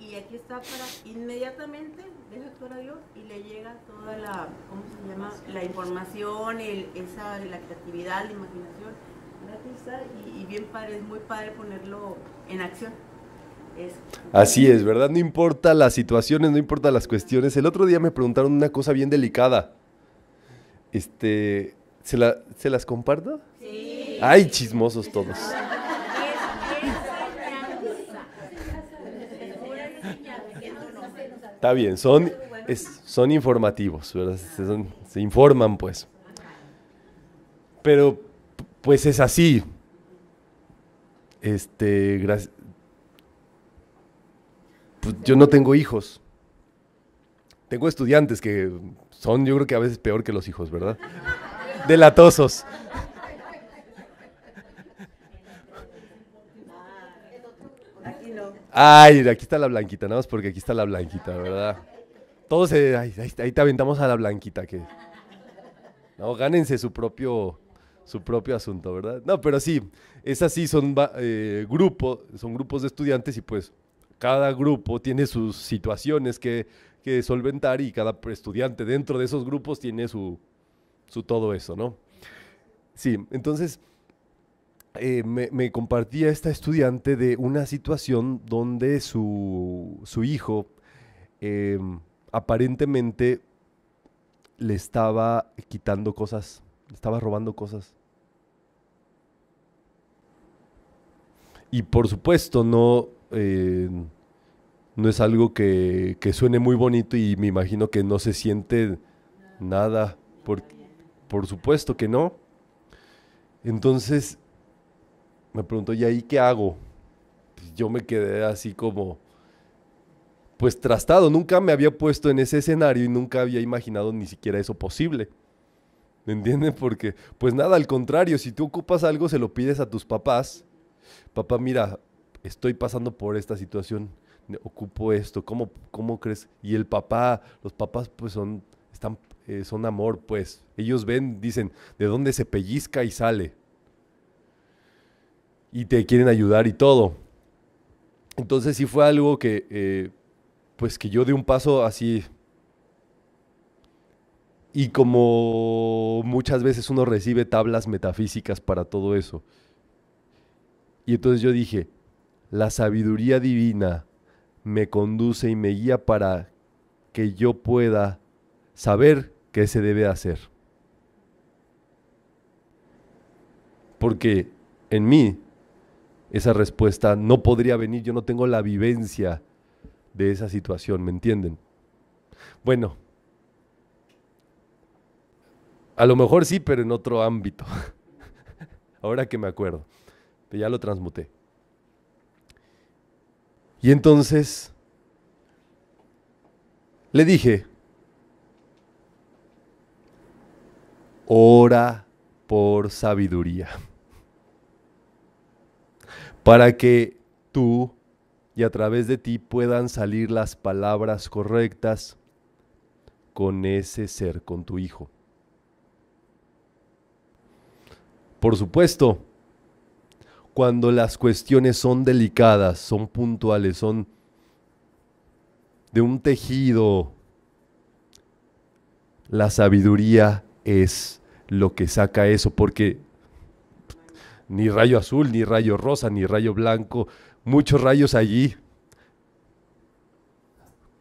S1: y aquí está para inmediatamente deja actuar a Dios y le llega toda la ¿cómo se llama? la información, la creatividad, la imaginación y, bien padre, es muy padre ponerlo en acción. Así es, ¿verdad? No importa las situaciones, no importa las cuestiones. El otro día me preguntaron una cosa bien delicada. Este, ¿se, las comparto? Sí. Ay, chismosos todos. Está bien, son, son informativos, ¿verdad? se informan, pues. Pero pues es así. Este, gracias. Pues yo no tengo hijos. Tengo estudiantes que son, yo creo que a veces peor que los hijos, ¿verdad? Delatosos. Ay, aquí está la blanquita, nada más porque aquí está la blanquita, ¿verdad? Todos, ahí, te aventamos a la blanquita que... No, gánense su propio su propio asunto, ¿verdad? No, pero sí, es así. son eh, grupos, son grupos de estudiantes y pues cada grupo tiene sus situaciones que, solventar y cada estudiante dentro de esos grupos tiene su, su todo eso, ¿no? Sí, entonces eh, me, compartía esta estudiante de una situación donde su, hijo em, aparentemente le estaba quitando cosas estaba robando cosas. Y por supuesto, no, eh, no es algo que, suene muy bonito y me imagino que no se siente nada. Por, supuesto que no. Entonces, me pregunto, ¿y ahí qué hago? Pues yo me quedé así como, pues trastado. Nunca me había puesto en ese escenario y nunca había imaginado ni siquiera eso posible. ¿Me entienden? Porque, pues nada, al contrario, si tú ocupas algo, se lo pides a tus papás. Papá, mira, estoy pasando por esta situación, ocupo esto, ¿cómo, cómo crees? Y el papá, los papás, pues son, están, eh, son amor, pues. Ellos ven, dicen, de dónde se pellizca y sale. Y te quieren ayudar y todo. Entonces sí fue algo que, eh, pues que yo de un paso así y como muchas veces uno recibe tablas metafísicas para todo eso. Y entonces yo dije, la sabiduría divina me conduce y me guía para que yo pueda saber qué se debe hacer. Porque en mí esa respuesta no podría venir, yo no tengo la vivencia de esa situación, ¿me entienden? Bueno, a lo mejor sí, pero en otro ámbito. Ahora que me acuerdo. ya lo transmuté. Y entonces le dije, ora por sabiduría. Para que tú y a través de ti puedan salir las palabras correctas con ese ser, con tu hijo. Por supuesto, cuando las cuestiones son delicadas, son puntuales, son de un tejido, la sabiduría es lo que saca eso, porque ni rayo azul, ni rayo rosa, ni rayo blanco, muchos rayos allí.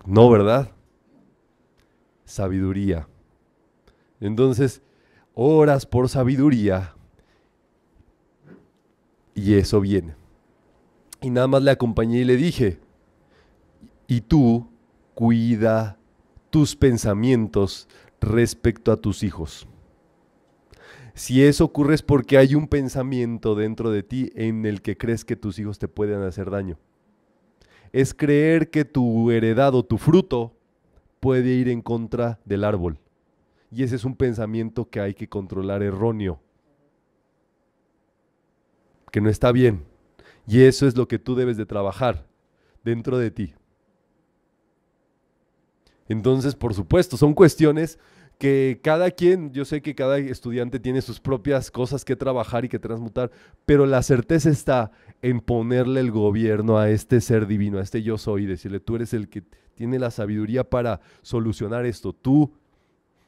S1: No, ¿verdad? Sabiduría. Entonces, horas por sabiduría y eso viene. Y nada más le acompañé y le dije, y tú cuida tus pensamientos respecto a tus hijos. Si eso ocurre es porque hay un pensamiento dentro de ti en el que crees que tus hijos te pueden hacer daño. Es creer que tu heredado, tu fruto, puede ir en contra del árbol. Y ese es un pensamiento que hay que controlar erróneo que no está bien. Y eso es lo que tú debes de trabajar dentro de ti. Entonces, por supuesto, son cuestiones que cada quien, yo sé que cada estudiante tiene sus propias cosas que trabajar y que transmutar, pero la certeza está en ponerle el gobierno a este ser divino, a este yo soy, y decirle, tú eres el que tiene la sabiduría para solucionar esto, tú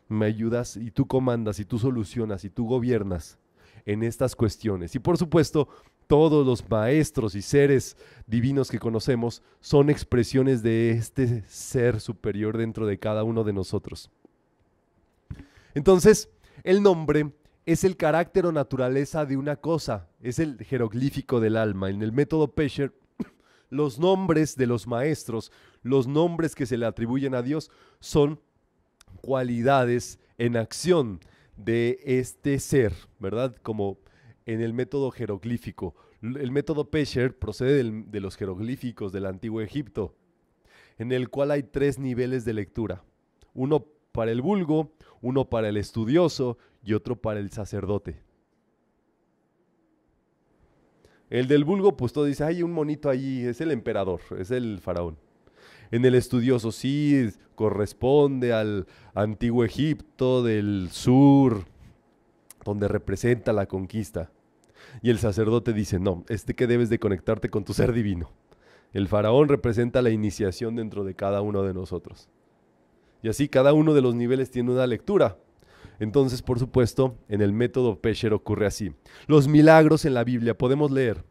S1: me ayudas y tú comandas y tú solucionas y tú gobiernas en estas cuestiones. Y por supuesto, todos los maestros y seres divinos que conocemos son expresiones de este ser superior dentro de cada uno de nosotros. Entonces, el nombre es el carácter o naturaleza de una cosa, es el jeroglífico del alma. En el método Pesher, los nombres de los maestros, los nombres que se le atribuyen a Dios, son cualidades en acción de este ser, ¿verdad? Como en el método jeroglífico. El método Pesher procede de los jeroglíficos del Antiguo Egipto, en el cual hay tres niveles de lectura. Uno para el vulgo, uno para el estudioso y otro para el sacerdote. El del vulgo, pues todo dice, hay un monito allí, es el emperador, es el faraón en el estudioso, sí, corresponde al antiguo Egipto del sur, donde representa la conquista. Y el sacerdote dice, no, este que debes de conectarte con tu ser divino. El faraón representa la iniciación dentro de cada uno de nosotros. Y así cada uno de los niveles tiene una lectura. Entonces, por supuesto, en el método Pesher ocurre así. Los milagros en la Biblia podemos leer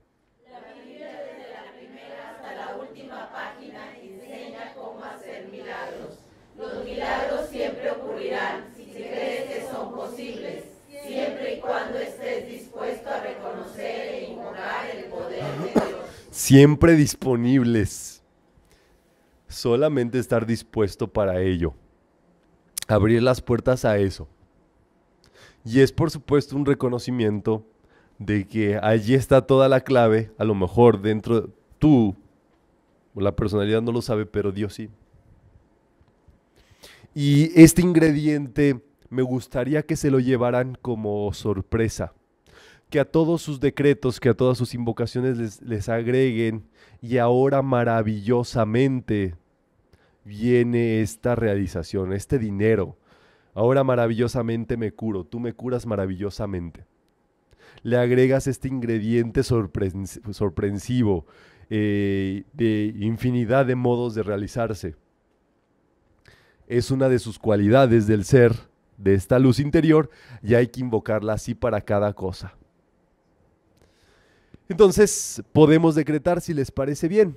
S1: siempre disponibles. Solamente estar dispuesto para ello. Abrir las puertas a eso. Y es por supuesto un reconocimiento de que allí está toda la clave, a lo mejor dentro tú, la personalidad no lo sabe, pero Dios sí. Y este ingrediente me gustaría que se lo llevaran como sorpresa que a todos sus decretos, que a todas sus invocaciones les, agreguen, y ahora maravillosamente viene esta realización, este dinero. Ahora maravillosamente me curo, tú me curas maravillosamente. Le agregas este ingrediente sorprensivo eh, de infinidad de modos de realizarse. Es una de sus cualidades del ser, de esta luz interior, y hay que invocarla así para cada cosa. Entonces, podemos decretar si les parece bien.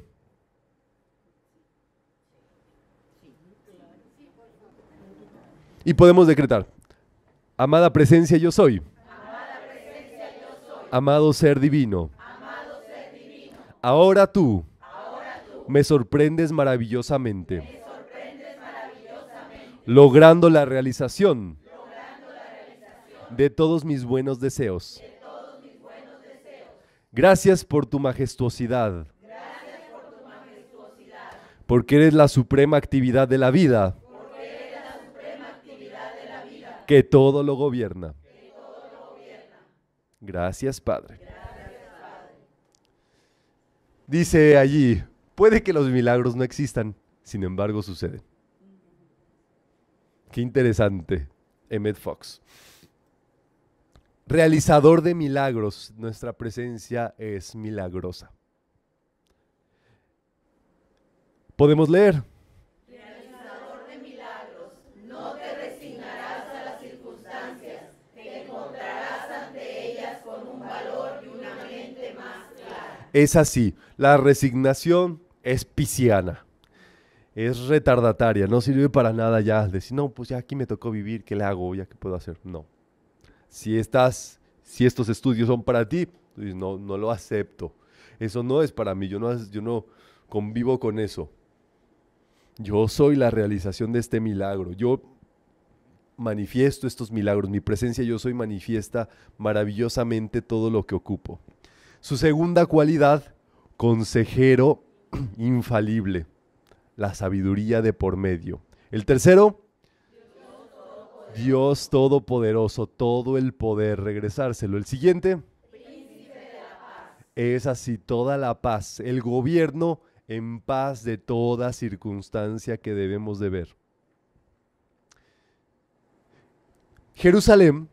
S1: Y podemos decretar, amada presencia yo soy, Amado, ser divino, ahora tú, Me, sorprendes maravillosamente, logrando la realización. de todos mis buenos deseos. Gracias por tu majestuosidad. Porque eres la suprema actividad de la vida. Que todo lo gobierna. Gracias, Padre. Dice allí, puede que los milagros no existan, sin embargo suceden. Qué interesante, Emmet Fox. Realizador de milagros, nuestra presencia es milagrosa. Podemos leer. Realizador de milagros, no te resignarás a las circunstancias, te encontrarás ante ellas con un valor y una mente más clara. Es así, la resignación es pisciana. Es retardataria, no sirve para nada ya decir, no, pues ya aquí me tocó vivir, ¿qué le hago? ¿Ya qué puedo hacer? No, si, estas, si estos estudios son para ti, no, no lo acepto. Eso no es para mí, yo no, yo no convivo con eso. Yo soy la realización de este milagro. Yo manifiesto estos milagros. Mi presencia yo soy manifiesta maravillosamente todo lo que ocupo. Su segunda cualidad, consejero infalible, la sabiduría de por medio. El tercero, Dios Todopoderoso, todo el poder, regresárselo. El siguiente es así toda la paz, el gobierno en paz de toda circunstancia que debemos de ver. Jerusalén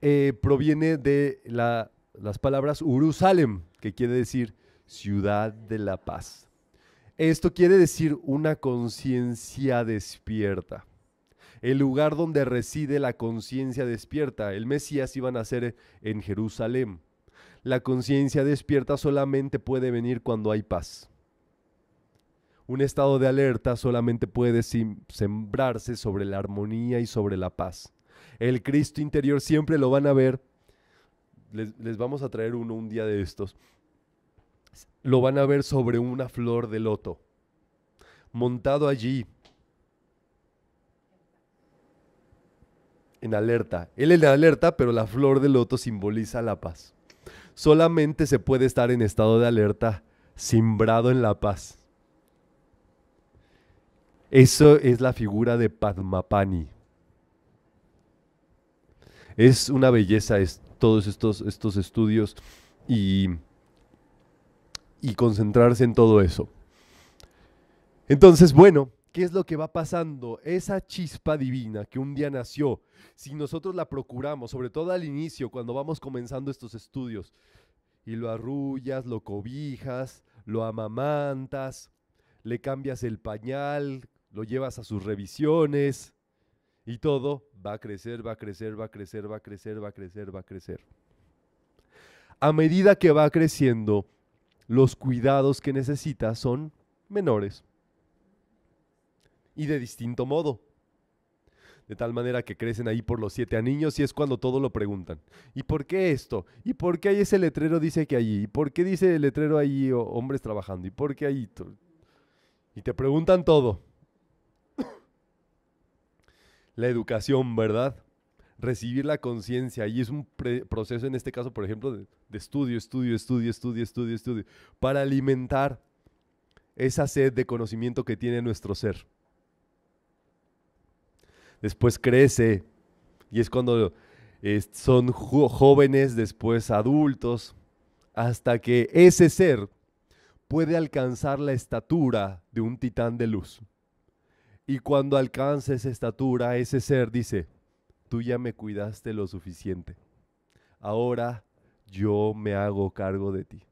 S1: eh, proviene de las palabras Urusalem, que quiere decir ciudad de la paz. Esto quiere decir una conciencia despierta el lugar donde reside la conciencia despierta. El Mesías iba a nacer en Jerusalén. La conciencia despierta solamente puede venir cuando hay paz. Un estado de alerta solamente puede sembrarse sobre la armonía y sobre la paz. El Cristo interior siempre lo van a ver. Les, vamos a traer uno un día de estos. Lo van a ver sobre una flor de loto, montado allí, en alerta. Él en alerta, pero la flor de loto simboliza la paz. Solamente se puede estar en estado de alerta, sembrado en la paz. Eso es la figura de Padmapani. Es una belleza es, todos estos, estos estudios y, y concentrarse en todo eso. Entonces, bueno, ¿Qué es lo que va pasando? Esa chispa divina que un día nació, si nosotros la procuramos, sobre todo al inicio, cuando vamos comenzando estos estudios, y lo arrullas, lo cobijas, lo amamantas, le cambias el pañal, lo llevas a sus revisiones, y todo va a crecer, va a crecer, va a crecer, va a crecer, va a crecer, va a crecer. A medida que va creciendo, los cuidados que necesita son menores y de distinto modo. De tal manera que crecen ahí por los siete años y es cuando todo lo preguntan. ¿Y por qué esto? ¿Y por qué hay ese letrero dice que allí? ¿Y por qué dice el letrero ahí hombres trabajando? ¿Y por qué ahí? Y te preguntan todo. La educación, ¿verdad? Recibir la conciencia y es un proceso en este caso, por ejemplo, de estudio, estudio, estudio, estudio, estudio, estudio, para alimentar esa sed de conocimiento que tiene nuestro ser después crece y es cuando eh, son jóvenes, después adultos, hasta que ese ser puede alcanzar la estatura de un titán de luz. Y cuando alcanza esa estatura, ese ser dice, tú ya me cuidaste lo suficiente, ahora yo me hago cargo de ti.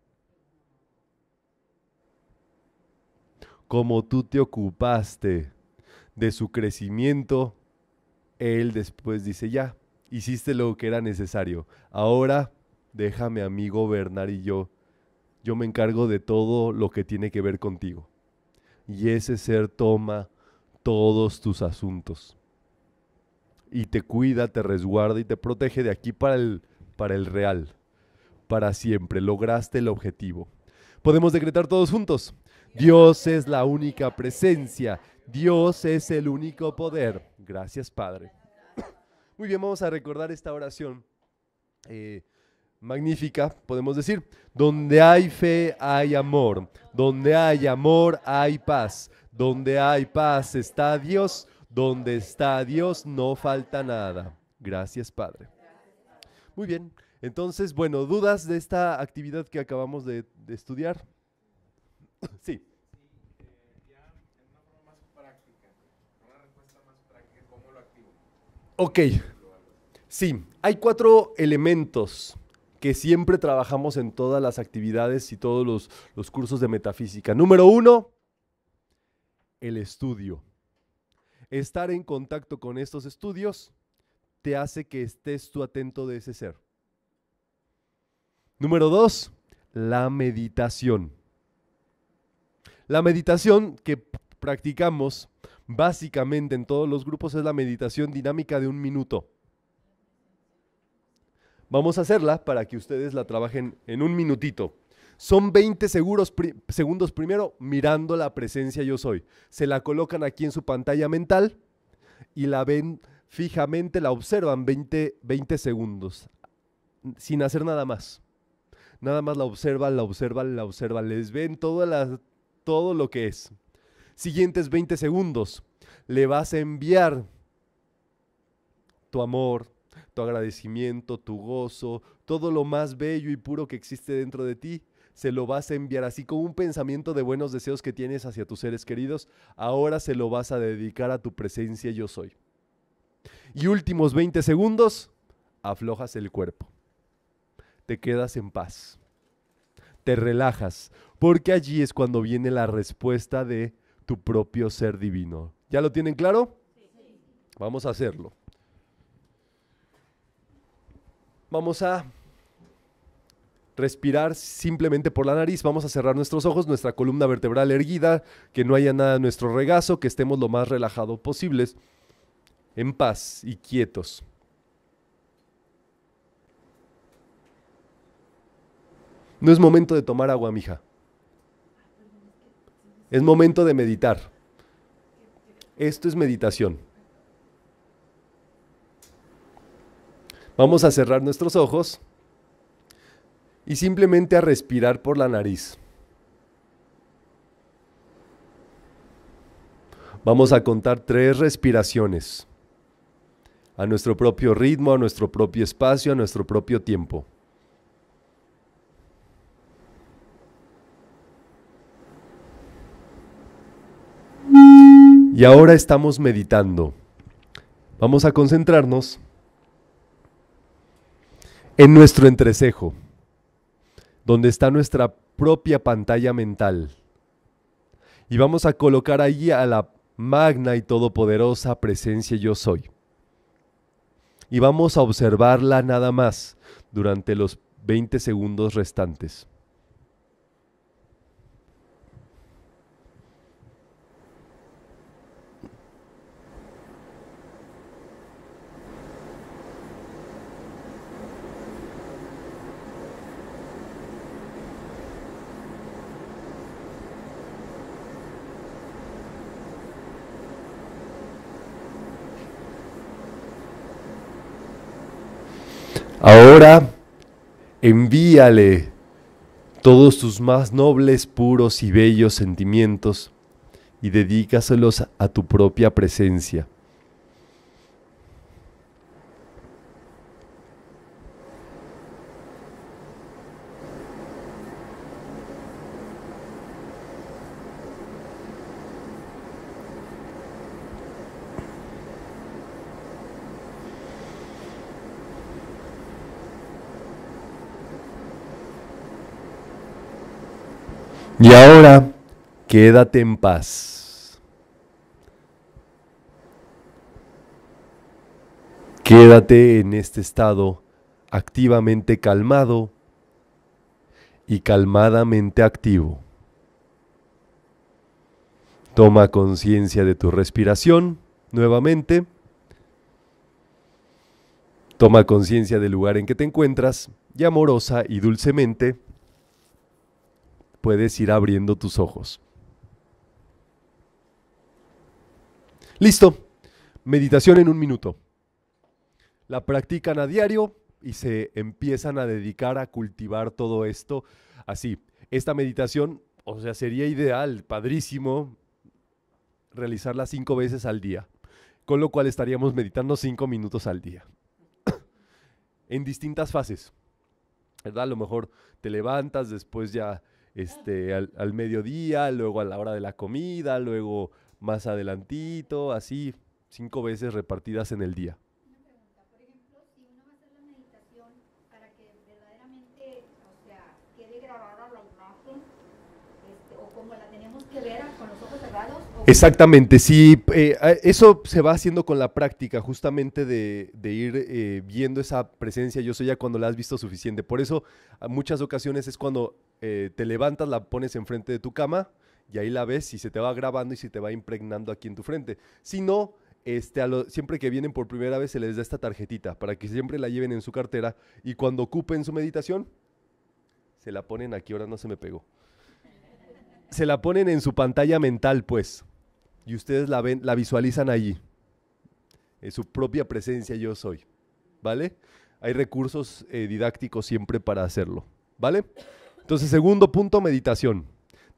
S1: Como tú te ocupaste de su crecimiento, él después dice, ya, hiciste lo que era necesario. Ahora déjame a mí gobernar y yo, yo me encargo de todo lo que tiene que ver contigo. Y ese ser toma todos tus asuntos. Y te cuida, te resguarda y te protege de aquí para el, para el real. Para siempre lograste el objetivo. Podemos decretar todos juntos. Dios es la única presencia Dios es el único poder. Gracias, Padre. Muy bien, vamos a recordar esta oración eh, magnífica, podemos decir. Donde hay fe, hay amor. Donde hay amor, hay paz. Donde hay paz está Dios. Donde está Dios, no falta nada. Gracias, Padre. Muy bien. Entonces, bueno, ¿dudas de esta actividad que acabamos de, de estudiar? Sí. Ok, sí, hay cuatro elementos que siempre trabajamos en todas las actividades y todos los, cursos de metafísica. Número uno, el estudio. Estar en contacto con estos estudios te hace que estés tú atento de ese ser. Número dos, la meditación. La meditación que practicamos básicamente en todos los grupos es la meditación dinámica de un minuto. Vamos a hacerla para que ustedes la trabajen en un minutito. Son 20 segundos primero mirando la presencia yo soy. Se la colocan aquí en su pantalla mental y la ven fijamente, la observan 20, 20 segundos sin hacer nada más. Nada más la observan, la observan, la observan. Les ven la, todo lo que es siguientes 20 segundos le vas a enviar tu amor, tu agradecimiento, tu gozo, todo lo más bello y puro que existe dentro de ti, se lo vas a enviar así como un pensamiento de buenos deseos que tienes hacia tus seres queridos, ahora se lo vas a dedicar a tu presencia yo soy. Y últimos 20 segundos, aflojas el cuerpo, te quedas en paz, te relajas, porque allí es cuando viene la respuesta de tu propio ser divino. ¿Ya lo tienen claro? Vamos a hacerlo. Vamos a respirar simplemente por la nariz. Vamos a cerrar nuestros ojos, nuestra columna vertebral erguida, que no haya nada en nuestro regazo, que estemos lo más relajados posibles, en paz y quietos. No es momento de tomar agua, mija. Es momento de meditar. Esto es meditación. Vamos a cerrar nuestros ojos y simplemente a respirar por la nariz. Vamos a contar tres respiraciones a nuestro propio ritmo, a nuestro propio espacio, a nuestro propio tiempo. Y ahora estamos meditando. Vamos a concentrarnos en nuestro entrecejo, donde está nuestra propia pantalla mental. Y vamos a colocar allí a la magna y todopoderosa presencia yo soy. Y vamos a observarla nada más durante los 20 segundos restantes. Ahora envíale todos tus más nobles, puros y bellos sentimientos y dedícaselos a tu propia presencia. Y ahora, quédate en paz. Quédate en este estado activamente calmado y calmadamente activo. Toma conciencia de tu respiración nuevamente. Toma conciencia del lugar en que te encuentras y amorosa y dulcemente puedes ir abriendo tus ojos. Listo. Meditación en un minuto. La practican a diario y se empiezan a dedicar a cultivar todo esto así. Esta meditación, o sea, sería ideal, padrísimo, realizarla cinco veces al día, con lo cual estaríamos meditando cinco minutos al día, en distintas fases, ¿verdad? A lo mejor te levantas, después ya este, al, al, mediodía, luego a la hora de la comida, luego más adelantito, así cinco veces repartidas en el día. Exactamente, sí, eh, eso se va haciendo con la práctica, justamente de, ir eh, viendo esa presencia, yo soy ya cuando la has visto suficiente, por eso a muchas ocasiones es cuando eh, te levantas, la pones enfrente de tu cama y ahí la ves y se te va grabando y se te va impregnando aquí en tu frente, si no, este, siempre que vienen por primera vez se les da esta tarjetita para que siempre la lleven en su cartera y cuando ocupen su meditación, se la ponen aquí, ahora no se me pegó. Se la ponen en su pantalla mental, pues y ustedes la ven, la visualizan allí. En su propia presencia yo soy. ¿Vale? Hay recursos eh, didácticos siempre para hacerlo. ¿Vale? Entonces, segundo punto, meditación.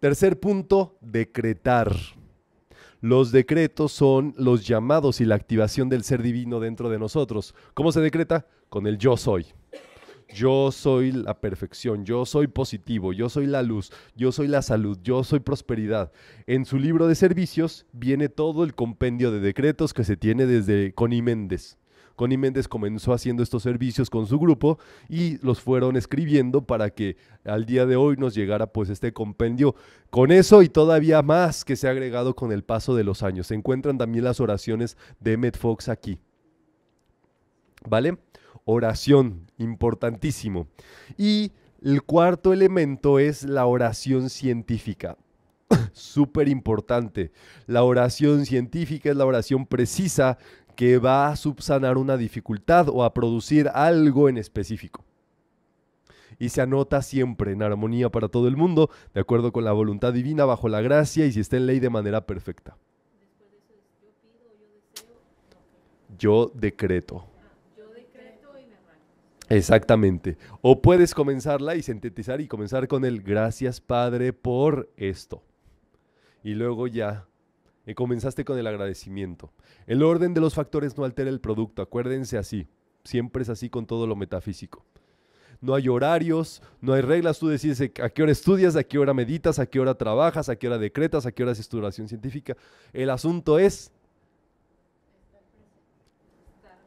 S1: Tercer punto, decretar. Los decretos son los llamados y la activación del ser divino dentro de nosotros. ¿Cómo se decreta? Con el yo soy yo soy la perfección, yo soy positivo, yo soy la luz, yo soy la salud, yo soy prosperidad. En su libro de servicios viene todo el compendio de decretos que se tiene desde Connie Méndez. Connie Méndez comenzó haciendo estos servicios con su grupo y los fueron escribiendo para que al día de hoy nos llegara pues este compendio con eso y todavía más que se ha agregado con el paso de los años. Se encuentran también las oraciones de Emmett Fox aquí. ¿Vale? oración, importantísimo. Y el cuarto elemento es la oración científica. Súper importante. La oración científica es la oración precisa que va a subsanar una dificultad o a producir algo en específico. Y se anota siempre en armonía para todo el mundo, de acuerdo con la voluntad divina, bajo la gracia y si está en ley de manera perfecta. Yo decreto. Exactamente. O puedes comenzarla y sintetizar y comenzar con el gracias Padre por esto. Y luego ya eh, comenzaste con el agradecimiento. El orden de los factores no altera el producto, acuérdense así. Siempre es así con todo lo metafísico. No hay horarios, no hay reglas. Tú decides a qué hora estudias, a qué hora meditas, a qué hora trabajas, a qué hora decretas, a qué hora haces tu oración científica. El asunto es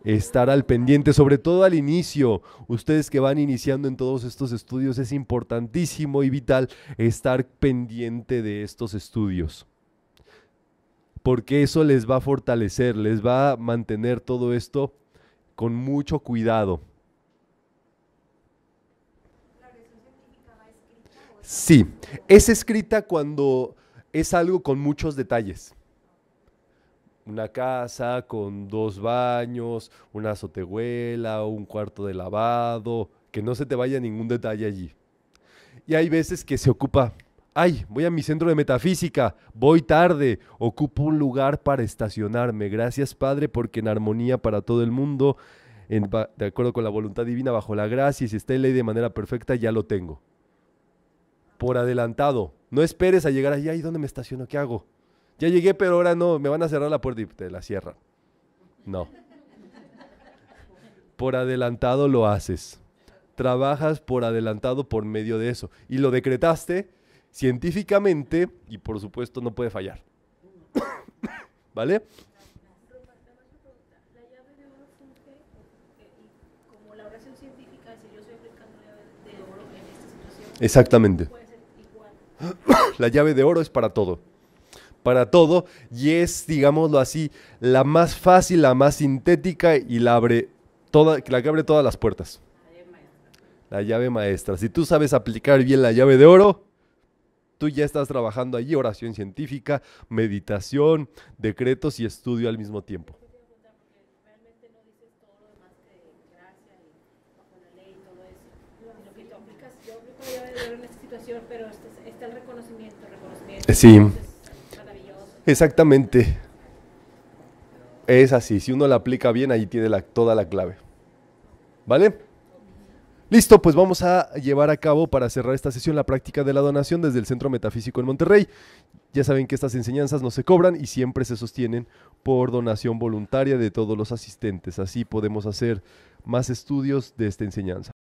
S1: estar al pendiente, sobre todo al inicio. Ustedes que van iniciando en todos estos estudios, es importantísimo y vital estar pendiente de estos estudios. Porque eso les va a fortalecer, les va a mantener todo esto con mucho cuidado. Sí, es escrita cuando es algo con muchos detalles una casa con dos baños, una azotehuela, un cuarto de lavado, que no se te vaya ningún detalle allí. Y hay veces que se ocupa, ay, voy a mi centro de metafísica, voy tarde, ocupo un lugar para estacionarme. Gracias Padre, porque en armonía para todo el mundo, de acuerdo con la voluntad divina, bajo la gracia, y si está en ley de manera perfecta, ya lo tengo. Por adelantado, no esperes a llegar allí, ay, ¿dónde me estaciono? ¿Qué hago? ya llegué, pero ahora no, me van a cerrar la puerta y te la Sierra. No. Por adelantado lo haces. Trabajas por adelantado por medio de eso. Y lo decretaste científicamente y por supuesto no puede fallar. ¿Vale? Exactamente. La llave de oro es para todo para todo y es, digámoslo así, la más fácil, la más sintética y la, abre toda, la que abre todas las puertas. La llave maestra. Si tú sabes aplicar bien la llave de oro, tú ya estás trabajando allí, oración científica, meditación, decretos y estudio al mismo tiempo. Sí. Exactamente. Es así, si uno la aplica bien, ahí tiene toda la clave. ¿Vale? Listo, pues vamos a llevar a cabo para cerrar esta sesión la práctica de la donación desde el Centro Metafísico en Monterrey. Ya saben que estas enseñanzas no se cobran y siempre se sostienen por donación voluntaria de todos los asistentes. Así podemos hacer más estudios de esta enseñanza.